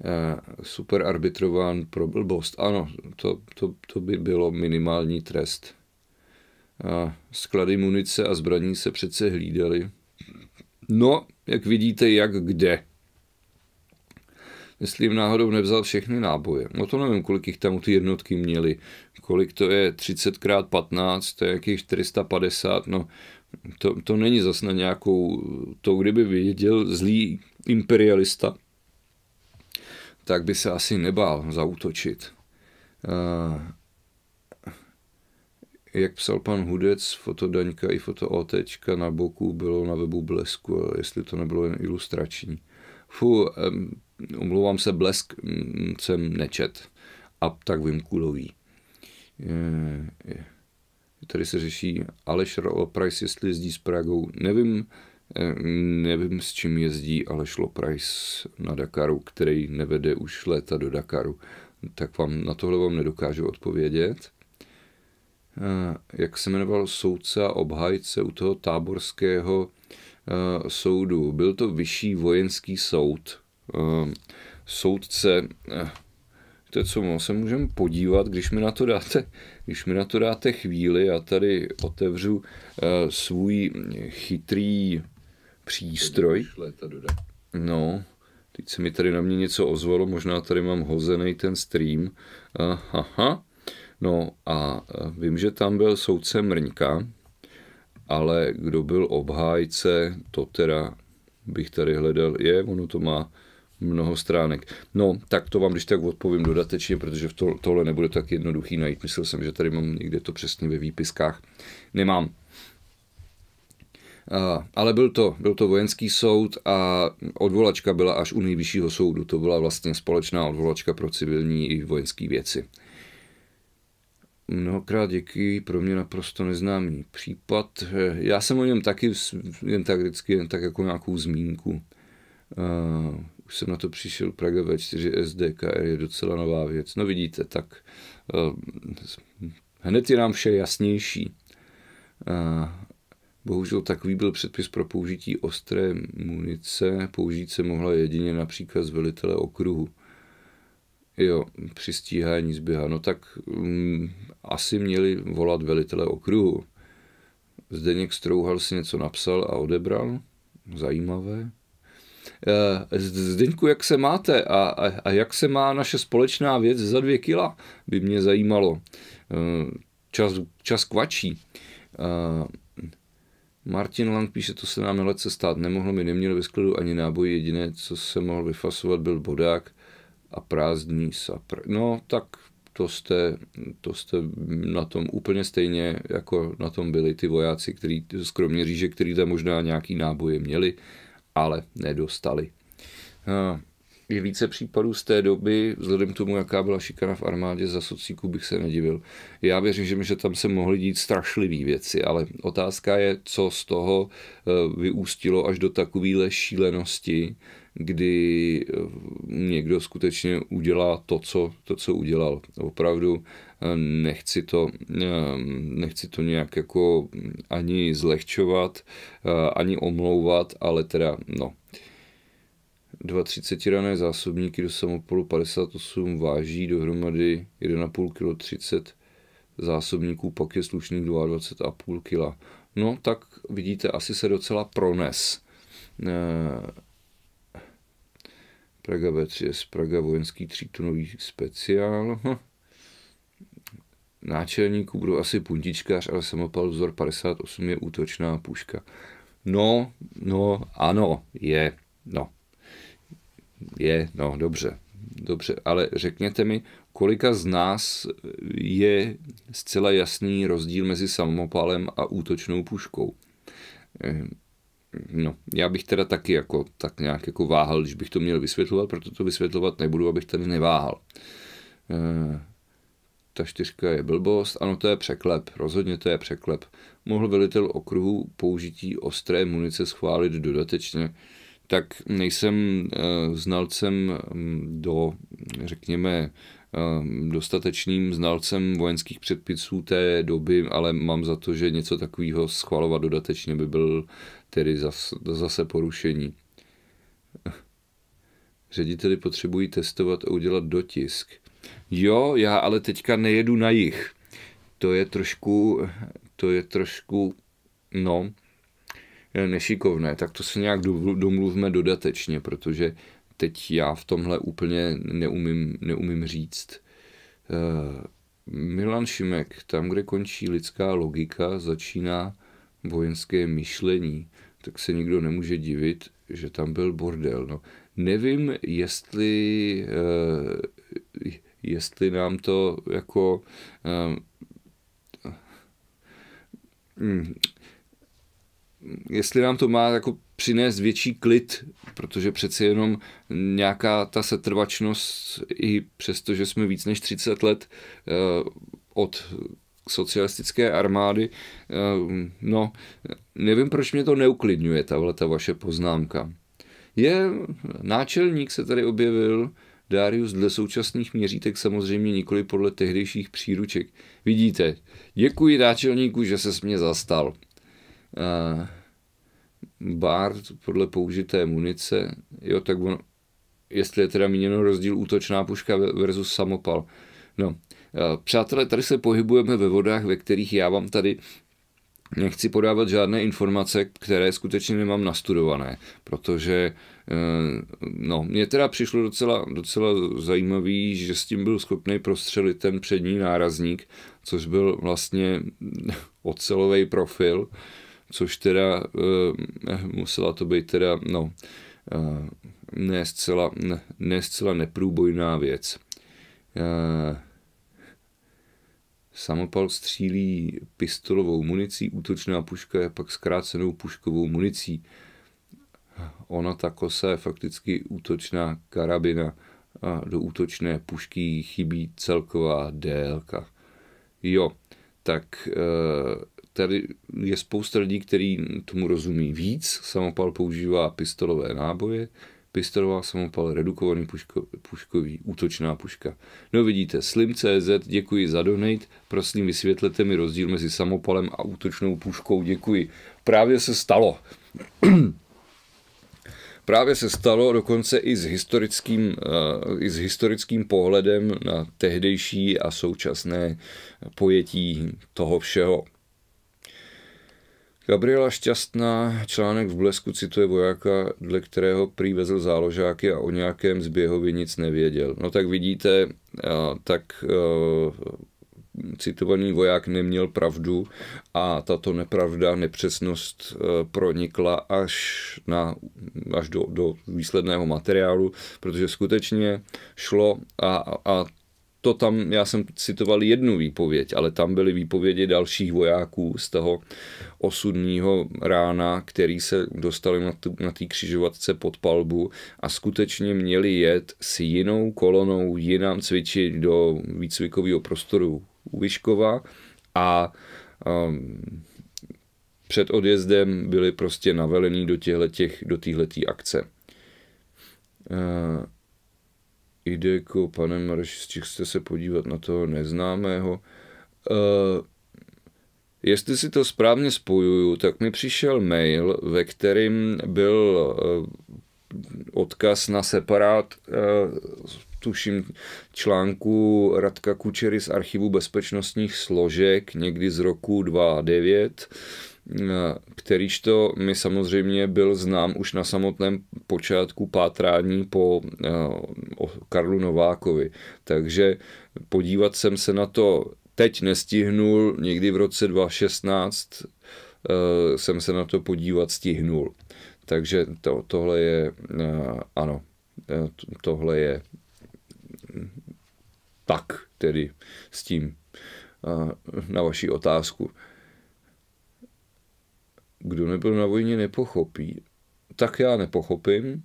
Eh, super arbitrován pro blbost. Ano, to, to, to by bylo minimální trest a sklady munice a zbraní se přece hlídaly. No, jak vidíte, jak kde. Jestli jim náhodou nevzal všechny náboje. No to nevím, kolik jich tam ty jednotky měly. Kolik to je 30 x 15, to je jakých 450, no to, to není zas na nějakou, to kdyby věděl zlý imperialista, tak by se asi nebál zautočit. Uh, jak psal pan Hudec, foto Daňka i foto OT na boku bylo na webu Blesku, jestli to nebylo jen ilustrační. Fu, omlouvám se, Blesk mm, jsem nečet. A tak vím kulový. Tady se řeší Aleš Price, jestli jezdí s Pragou. Nevím, nevím s čím jezdí Aleš Price na Dakaru, který nevede už léta do Dakaru. Tak vám na tohle vám nedokážu odpovědět jak se jmenoval, soudce a obhajce u toho táborského e, soudu. Byl to vyšší vojenský soud. E, soudce, e, to co se můžeme podívat, když mi na to dáte, když mi na to dáte chvíli, já tady otevřu svůj chytrý přístroj. No, teď se mi tady na mě něco ozvalo, možná tady mám hozený ten stream. Aha, No a e, vím, že tam byl soudce Mrňka, ale kdo byl obhájce, to teda bych tady hledal, je, ono to má mnoho stránek. No, tak to vám když tak odpovím dodatečně, protože v to, tohle nebude tak jednoduchý najít. Myslel jsem, že tady mám někde to přesně ve výpiskách. Nemám. A, ale byl to, byl to vojenský soud a odvolačka byla až u nejvyššího soudu. To byla vlastně společná odvolačka pro civilní i vojenské věci. Mnohokrát děkuji, pro mě naprosto neznámý případ. Já jsem o něm taky jen tak vždycky, jen tak jako nějakou zmínku. Uh, už jsem na to přišel, Praga V4 SDKR je docela nová věc. No vidíte, tak uh, hned je nám vše jasnější. Uh, bohužel takový byl předpis pro použití ostré munice, použít se mohla jedině například z velitele okruhu. Jo, při stíhání zběha. No tak um, asi měli volat velitele okruhu. Zdeněk Strouhal si něco napsal a odebral. Zajímavé. Eh, Zdeňku, jak se máte a, a, a jak se má naše společná věc za dvě kila, by mě zajímalo. Eh, čas, čas kvačí. Eh, Martin Lang píše, to se nám lece stát nemohlo, my neměli ve skladu ani náboj, jediné, co se mohl vyfasovat, byl bodák a prázdný sapr. No tak to jste, to jste na tom úplně stejně, jako na tom byli ty vojáci, který, skromně říže, který tam možná nějaký náboje měli, ale nedostali. Je více případů z té doby, vzhledem k tomu, jaká byla šikana v armádě za socíku, bych se nedivil. Já věřím, že tam se mohly dít strašlivé věci, ale otázka je, co z toho eh, vyústilo až do takovéhle šílenosti, kdy eh, někdo skutečně udělá to, co, to, co udělal. Opravdu eh, nechci to, eh, nechci to nějak jako ani zlehčovat, ani omlouvat, ale teda no. 2,30 rané zásobníky do samopolu 58 váží dohromady 1,5 kg 30 zásobníků, pak je slušných 22,5 kg. No tak vidíte, asi se docela prones Praga z Praga vojenský třítunový speciál. Hm. Náčelníků budou asi puntičkář, ale samopal vzor 58 je útočná puška. No, no, ano, je, no. Je, no, dobře. Dobře, ale řekněte mi, kolika z nás je zcela jasný rozdíl mezi samopalem a útočnou puškou? Ehm, No, já bych teda taky jako, tak nějak jako váhal, když bych to měl vysvětlovat, proto to vysvětlovat nebudu, abych tady neváhal. E, ta čtyřka je blbost, ano, to je překlep, rozhodně to je překlep. Mohl velitel okruhu použití ostré munice schválit dodatečně, tak nejsem e, znalcem mm, do, řekněme, eh, dostatečným znalcem vojenských předpisů té doby, ale mám za to, že něco takového schvalovat dodatečně by byl tedy zase, zase porušení. Řediteli potřebují testovat a udělat dotisk. Jo, já ale teďka nejedu na jich. To je trošku, to je trošku, no, nešikovné. Tak to se nějak domluvme dodatečně, protože teď já v tomhle úplně neumím, neumím říct. Eh, Milan Šimek, tam, kde končí lidská logika, začíná vojenské myšlení tak se nikdo nemůže divit, že tam byl bordel. No, nevím, jestli, eh, jestli nám to jako eh, hm, jestli nám to má jako přinést větší klid, protože přeci jenom nějaká ta setrvačnost, i přesto, že jsme víc než 30 let eh, od socialistické armády. Eh, no, nevím, proč mě to neuklidňuje, tahle ta vaše poznámka. Je, náčelník se tady objevil, Darius dle současných měřítek samozřejmě nikoli podle tehdejších příruček. Vidíte, děkuji náčelníku, že se mě zastal. Eh, Bár podle použité munice, jo, tak on, jestli je teda míněno rozdíl útočná puška versus samopal. No, Přátelé, tady se pohybujeme ve vodách, ve kterých já vám tady nechci podávat žádné informace, které skutečně nemám nastudované, protože eh, no, mně teda přišlo docela, docela zajímavý, že s tím byl schopný prostřelit ten přední nárazník, což byl vlastně ocelový profil, což teda eh, musela to být teda, no, eh, ne zcela, ne, ne zcela neprůbojná věc. Samopal střílí pistolovou municí, útočná puška je pak zkrácenou puškovou municí. Ona ta kosa je fakticky útočná karabina a do útočné pušky chybí celková délka. Jo, tak eh, tady je spousta lidí, kteří tomu rozumí víc. Samopal používá pistolové náboje, pistolová samopal, redukovaný puško, puškový, útočná puška. No vidíte, slim.cz, děkuji za donate, prosím vysvětlete mi rozdíl mezi samopalem a útočnou puškou, děkuji. Právě se stalo. Právě se stalo dokonce i s historickým, eh, i s historickým pohledem na tehdejší a současné pojetí toho všeho. Gabriela Šťastná článek v Blesku cituje vojáka, dle kterého prý vezl záložáky a o nějakém zběhovi nic nevěděl. No tak vidíte, tak e, citovaný voják neměl pravdu a tato nepravda, nepřesnost e, pronikla až, na, až do, do výsledného materiálu, protože skutečně šlo a, a to tam, já jsem citoval jednu výpověď, ale tam byly výpovědi dalších vojáků z toho osudního rána, který se dostali na té na křižovatce pod palbu a skutečně měli jet s jinou kolonou jinam cvičit do výcvikového prostoru u Vyškova a um, před odjezdem byli prostě navelený do těchto do akce. Uh, Ideko, jako pane Mareš, stihl se podívat na toho neznámého. Uh, jestli si to správně spojuju, tak mi přišel mail, ve kterým byl uh, odkaz na separát, uh, tuším, článku Radka Kučery z archivu bezpečnostních složek někdy z roku 2009 Eh, kterýžto mi samozřejmě byl znám už na samotném počátku pátrání po eh, Karlu Novákovi. Takže podívat jsem se na to teď nestihnul, někdy v roce 2016 eh, jsem se na to podívat stihnul. Takže to, tohle je, ano, tohle je mm, tak tedy s tím na vaši otázku kdo nebyl na vojně, nepochopí. Tak já nepochopím,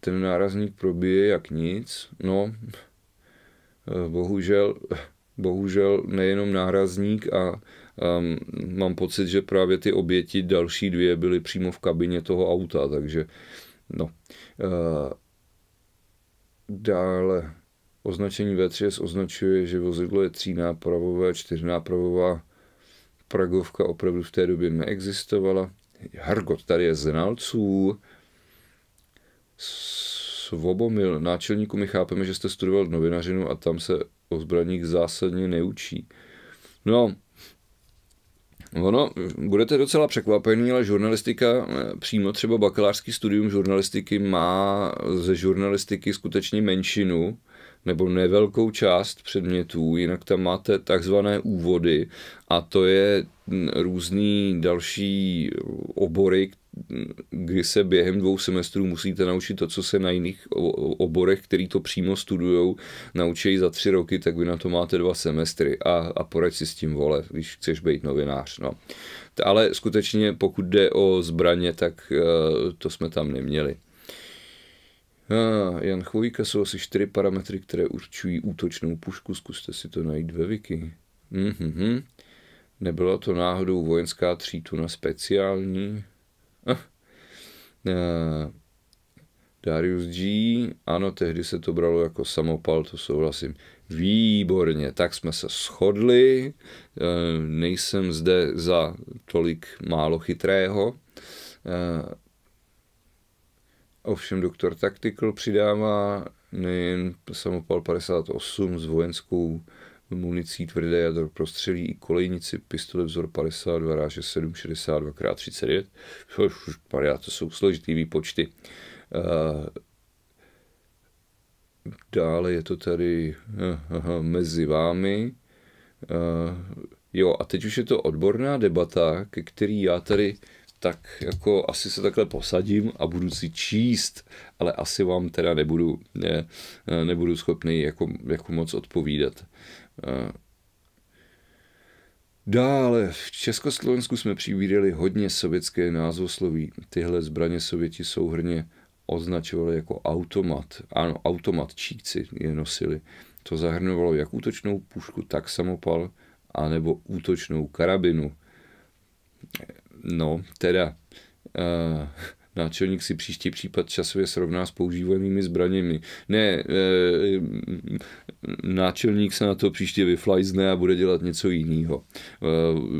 ten nárazník probije jak nic. No, bohužel, bohužel nejenom nárazník a um, mám pocit, že právě ty oběti další dvě byly přímo v kabině toho auta, takže no. Uh, dále označení V3 označuje, že vozidlo je třínápravové, čtyřnápravová Pragovka opravdu v té době neexistovala. Hrgot tady je znalců. Svobomil, náčelníku, my chápeme, že jste studoval novinařinu a tam se o zbraních zásadně neučí. No, Ono, budete docela překvapený, ale žurnalistika, eh, přímo třeba bakalářský studium žurnalistiky má ze žurnalistiky skutečně menšinu, nebo nevelkou část předmětů, jinak tam máte takzvané úvody a to je různý další obory, kdy se během dvou semestrů musíte naučit to, co se na jiných oborech, který to přímo studují, naučí za tři roky, tak vy na to máte dva semestry a, a poraď si s tím vole, když chceš být novinář. No. Ale skutečně, pokud jde o zbraně, tak eh, to jsme tam neměli. Ah, Jan Chvojka jsou asi čtyři parametry, které určují útočnou pušku. Zkuste si to najít ve Wiki. Mm-hmm. Nebyla to náhodou vojenská třítuna speciální? Ah. Ah. Darius G. Ano, tehdy se to bralo jako samopal, to souhlasím. Výborně, tak jsme se shodli. E, nejsem zde za tolik málo chytrého. E, Ovšem doktor Tactical přidává nejen samopal 58 s vojenskou municí tvrdé jadro prostřelí i kolejnici, pistole vzor 52, ráže 7, 62 x 39. to jsou složitý výpočty. Eh, dále je to tady eh, eh, mezi vámi. Jo, a teď už je to odborná debata, ke který já tady tak jako asi se takhle posadím a budu si číst, ale asi vám teda nebudu, ne, nebudu schopný jako, jako moc odpovídat. Eh, dále v Československu jsme přibírali hodně sovětské názvosloví. Tyhle zbraně Sověti souhrně označovali jako automat. Ano, automat číci je nosili. To zahrnovalo jak útočnou pušku, tak samopal, anebo útočnou karabinu. No, teda, uh, náčelník si příští případ časově srovná s používanými zbraněmi. Ne, e, náčelník se na to příště vyflajzne a bude dělat něco jiného,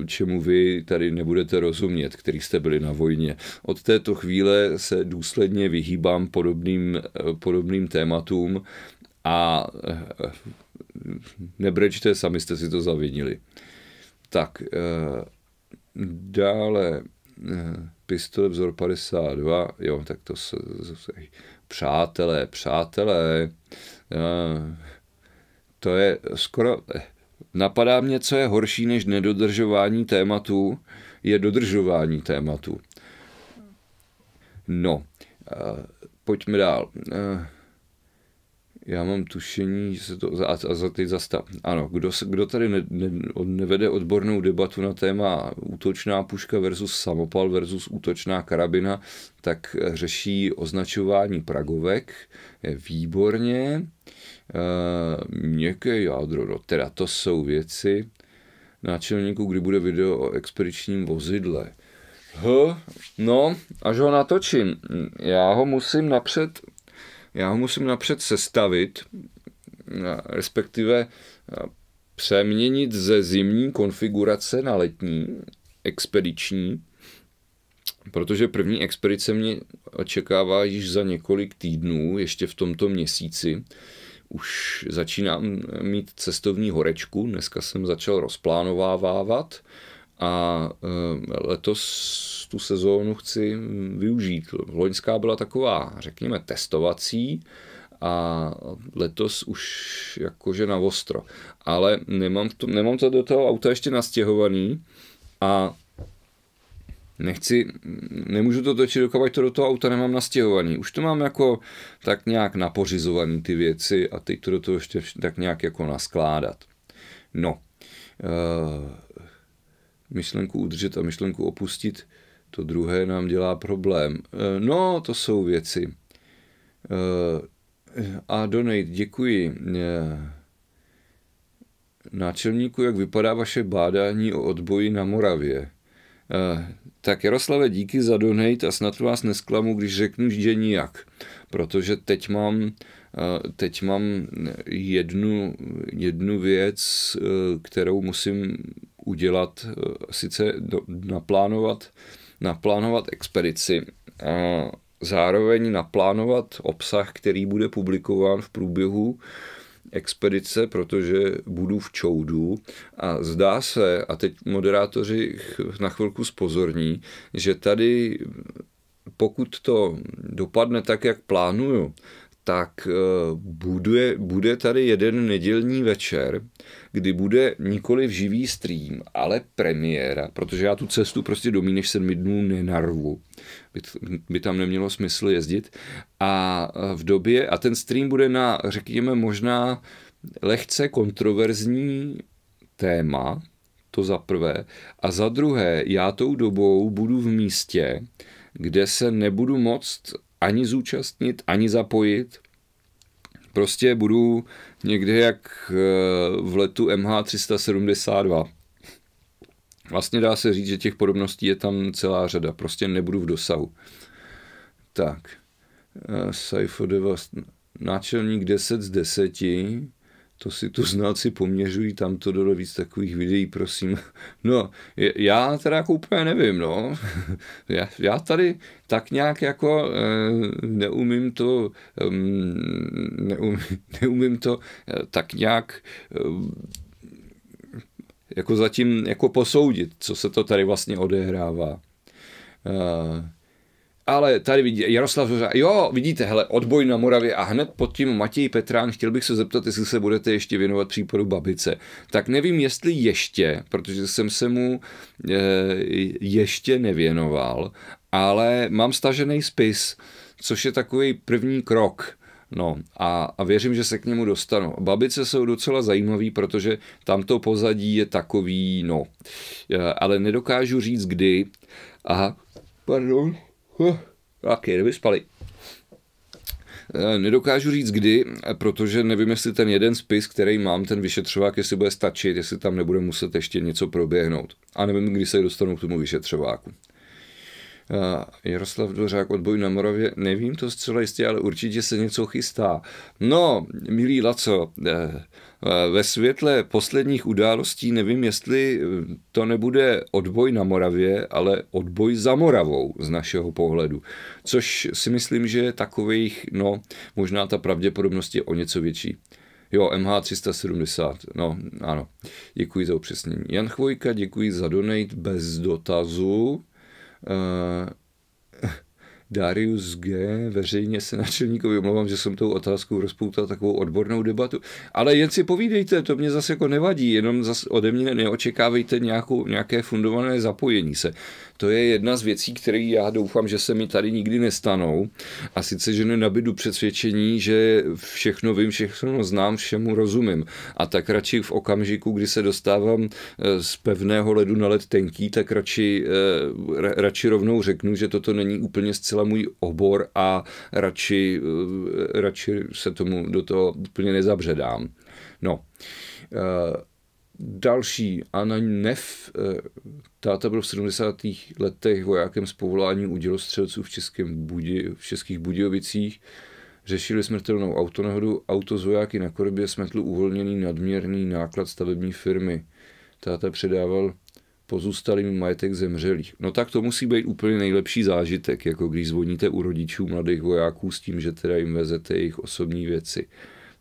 e, čemu vy tady nebudete rozumět, který jste byli na vojně. Od této chvíle se důsledně vyhýbám podobným, e, podobným tématům a nebrečte, sami jste si to zavinili. Tak, Dále eh, pistole vzor 52, jo, tak to se, se přátelé, přátelé, eh, to je skoro, eh, napadá mě, co je horší než nedodržování tématu je dodržování tématu No, pojďme dál. Já mám tušení, že se to... A, a za ty zasta... Ano, kdo, kdo tady ne, ne, nevede odbornou debatu na téma útočná puška versus samopal versus útočná karabina, tak řeší označování pragovek je eh, výborně. E, měkké jádro, no teda to jsou věci. Náčelníku, kdy bude video o expedičním vozidle. H, no, až ho natočím, já ho musím napřed já ho musím napřed sestavit, respektive přeměnit ze zimní konfigurace na letní, expediční, protože první expedice mě očekává již za několik týdnů, ještě v tomto měsíci. Už začínám mít cestovní horečku, dneska jsem začal rozplánovávat a eh, letos tu sezónu chci využít. Loňská byla taková, řekněme, testovací a letos už jakože na ostro. Ale nemám to, nemám to do toho auta ještě nastěhovaný a nechci, nemůžu to točit, dokud to do toho auta nemám nastěhovaný. Už to mám jako tak nějak napořizovaný ty věci a teď to do toho ještě tak nějak jako naskládat. No, uh myšlenku udržet a myšlenku opustit, to druhé nám dělá problém. Eh, no, to jsou věci. Eh, a donate, děkuji. Eh, náčelníku, jak vypadá vaše bádání o odboji na Moravě? Tak Jaroslave, díky za donate a snad vás nesklamu, když řeknu, že nijak. Protože teď mám, teď mám jednu, jednu věc, kterou musím udělat, eh, sice do, naplánovat, naplánovat expedici a zároveň naplánovat obsah, který bude publikován v průběhu expedice, protože budu v čoudu a zdá se, a teď moderátoři na chvilku spozorní, že tady pokud to dopadne tak, jak plánuju, tak eh, bude, bude tady jeden nedělní večer, kdy bude nikoli v živý stream, ale premiéra, protože já tu cestu prostě do než sedmi dnů nenarvu. By, by tam nemělo smysl jezdit. A eh, v době, a ten stream bude na, řekněme, možná lehce kontroverzní téma, to za prvé. A za druhé, já tou dobou budu v místě, kde se nebudu moct ani zúčastnit, ani zapojit. Prostě budu někde jak eh, v letu MH372. Vlastně dá se říct, že těch podobností je tam celá řada. Prostě nebudu v dosahu. Tak. Eh, Saifodeva náčelník 10 z 10 to si tu znalci poměřují, tam to dole víc takových videí, prosím. No, já teda jako úplně nevím, no. Já, já tady tak nějak jako eh, neumím to, neumím, neumím to eh, tak nějak eh, jako zatím jako posoudit, co se to tady vlastně odehrává. Ale tady vidí Jaroslav Zuzá. Jo, vidíte, hele, odboj na Moravě a hned pod tím Matěj Petrán, chtěl bych se zeptat, jestli se budete ještě věnovat případu Babice. Tak nevím, jestli ještě, protože jsem se mu e, ještě nevěnoval, ale mám stažený spis, což je takový první krok. No a, a věřím, že se k němu dostanu. Babice jsou docela zajímavý, protože tamto pozadí je takový, no, e, ale nedokážu říct kdy. Aha, pardon. Huh, taky, kdyby spali. Eh, nedokážu říct kdy, eh, protože nevím, jestli ten jeden spis, který mám, ten vyšetřovák, jestli bude stačit, jestli tam nebude muset ještě něco proběhnout. A nevím, kdy se dostanu k tomu vyšetřováku. Jaroslav Dvořák odboj na Moravě, nevím to zcela jistě, ale určitě se něco chystá. No, milý Laco, eh, eh, ve světle posledních událostí nevím, jestli eh, to nebude odboj na Moravě, ale odboj za Moravou z našeho pohledu. Což si myslím, že takových, no, možná ta pravděpodobnost je o něco větší. Jo, MH370, no ano, děkuji za upřesnění. Jan Chvojka, děkuji za donate bez dotazu. 呃。Darius G. veřejně se načelníkovi omlouvám, že jsem tou otázkou rozpoutal takovou odbornou debatu. Ale jen si povídejte, to mě zase jako nevadí, jenom zase ode mě neočekávejte nějakou, nějaké fundované zapojení se. To je jedna z věcí, které já doufám, že se mi tady nikdy nestanou. A sice, že nenabidu přesvědčení, že všechno vím, všechno znám, všemu rozumím. A tak radši v okamžiku, kdy se dostávám eh, z pevného ledu na led tenký, tak radši, eh, radši rovnou řeknu, že toto není úplně zcela nezajímala můj obor a radši, eh, radši se tomu do toho úplně nezabředám. No. Eh, další, Anna Nef, eh, táta byl v 70. letech vojákem z povolání u dělostřelců v, Českém Budi, v Českých Budějovicích. Řešili smrtelnou autonehodu, auto z vojáky na korbě smetl uvolněný nadměrný náklad stavební firmy. Táta předával pozůstalým majetek zemřelých. No tak to musí být úplně nejlepší zážitek, jako když zvoníte u rodičů mladých vojáků s tím, že teda jim vezete jejich osobní věci.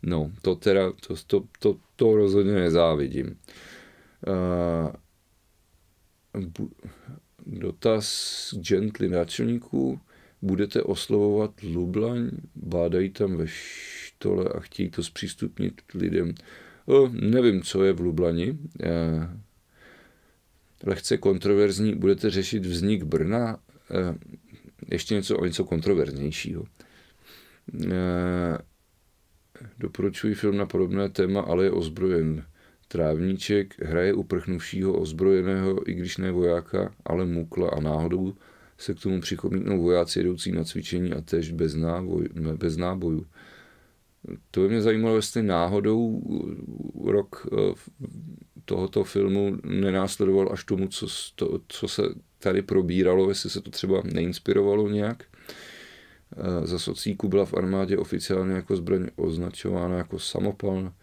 No, to teda, to, to, to, to rozhodně nezávidím. Uh, bu, dotaz gently náčelníků. Budete oslovovat Lublaň, bádají tam ve štole a chtějí to zpřístupnit lidem. Uh, nevím, co je v Lublani. Uh, lehce kontroverzní, budete řešit vznik Brna, eh, ještě něco o něco kontroverznějšího. Eh, doporučuji film na podobné téma, ale je ozbrojen. Trávníček hraje uprchnuvšího ozbrojeného, i když ne vojáka, ale mukla a náhodou se k tomu přichomítnou vojáci jedoucí na cvičení a tež bez, náboj, bez nábojů. To by mě zajímalo, jestli náhodou rok eh, tohoto filmu nenásledoval až tomu, co, to, co se tady probíralo, jestli se to třeba neinspirovalo nějak. Eh, za socíku byla v armádě oficiálně jako zbraň označována jako samopal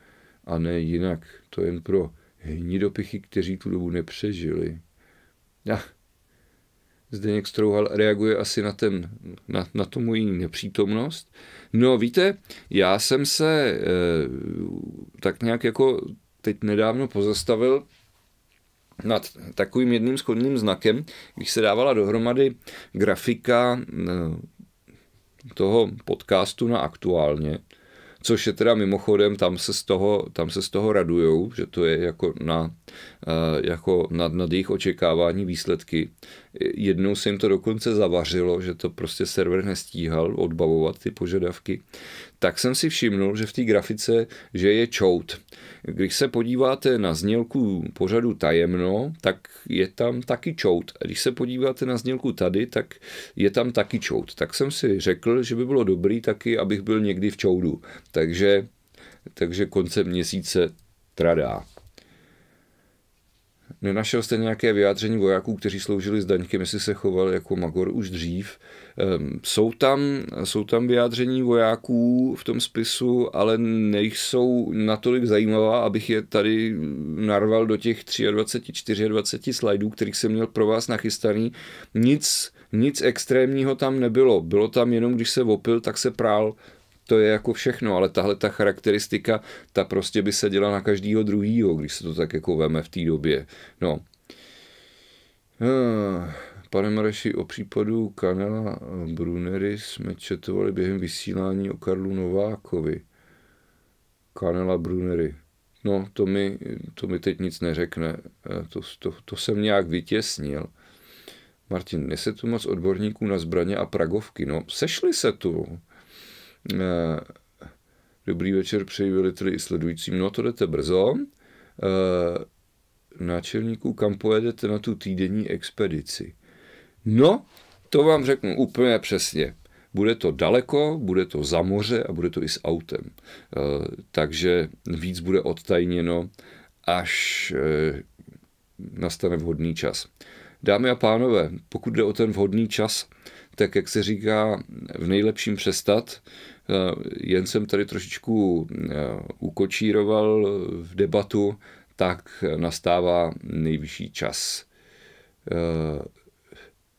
a ne jinak. To jen pro hnidopichy, kteří tu dobu nepřežili. Já, Zdeněk Strouhal reaguje asi na, ten, na, na tu moji nepřítomnost. No víte, já jsem se e, tak nějak jako teď nedávno pozastavil nad takovým jedným schodným znakem, když se dávala dohromady grafika e, toho podcastu na aktuálně, což je teda mimochodem, tam se z toho, tam se z toho radujou, že to je jako na, eh, jako nad, nad jejich očekávání výsledky. Jednou se jim to dokonce zavařilo, že to prostě server nestíhal odbavovat ty požadavky tak jsem si všimnul, že v té grafice, že je čout. Když se podíváte na znělku pořadu tajemno, tak je tam taky čout. Když se podíváte na znělku tady, tak je tam taky čout. Tak jsem si řekl, že by bylo dobrý taky, abych byl někdy v čoudu. Takže, takže koncem měsíce tradá. Nenašel jste nějaké vyjádření vojáků, kteří sloužili s Daňkem, jestli se chovali jako Magor už dřív. Ehm, jsou tam, jsou tam vyjádření vojáků v tom spisu, ale nejsou natolik zajímavá, abych je tady narval do těch 23, 24 slajdů, kterých jsem měl pro vás nachystaný. Nic, nic extrémního tam nebylo. Bylo tam jenom, když se vopil, tak se prál to je jako všechno, ale tahle ta charakteristika, ta prostě by se děla na každého druhýho, když se to tak jako veme v té době. No. Ah, pane Mareši, o případu Kanela Brunery jsme četovali během vysílání o Karlu Novákovi. Kanela Brunery. No, to mi, to mi teď nic neřekne. Eh, to, to, to jsem nějak vytěsnil. Martin, nese tu moc odborníků na zbraně a pragovky. No, sešli se tu. Eh, dobrý večer přeji veliteli i sledujícím. No to jdete brzo. Eh, Náčelníků, kam pojedete na tu týdenní expedici? No, to vám řeknu úplně přesně. Bude to daleko, bude to za moře a bude to i s autem. Eh, takže víc bude odtajněno, až nastane vhodný čas. Dámy a pánové, pokud jde o ten vhodný čas, tak jak se říká, v nejlepším přestat, jen jsem tady trošičku eh, ukočíroval v debatu, tak nastává nejvyšší čas. Eh,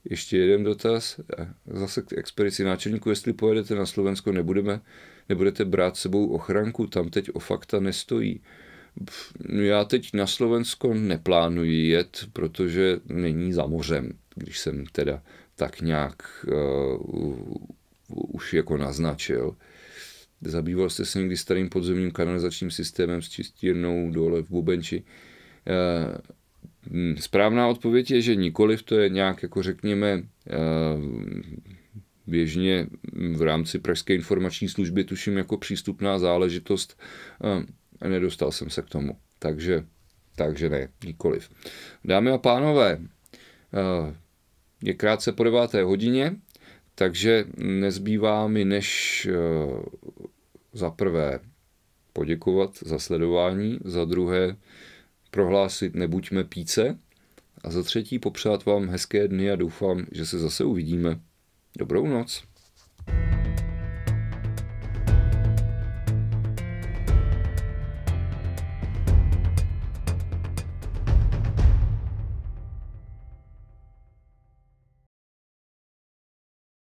ještě jeden dotaz, zase k expedici náčelníku, jestli pojedete na Slovensko, nebudeme, nebudete brát sebou ochranku, tam teď o fakta nestojí. No já teď na Slovensko neplánuji jet, protože není za mořem, když jsem teda tak nějak eh, už jako naznačil. Zabýval jste se někdy starým podzemním kanalizačním systémem s čistírnou dole v Bubenči? Eh, správná odpověď je, že nikoliv, to je nějak, jako řekněme, eh, běžně v rámci Pražské informační služby, tuším, jako přístupná záležitost. Eh, nedostal jsem se k tomu, takže, takže ne, nikoliv. Dámy a pánové, je krátce po deváté hodině, takže nezbývá mi než eh, za prvé poděkovat za sledování, za druhé prohlásit nebuďme píce a za třetí popřát vám hezké dny a doufám, že se zase uvidíme. Dobrou noc. thank you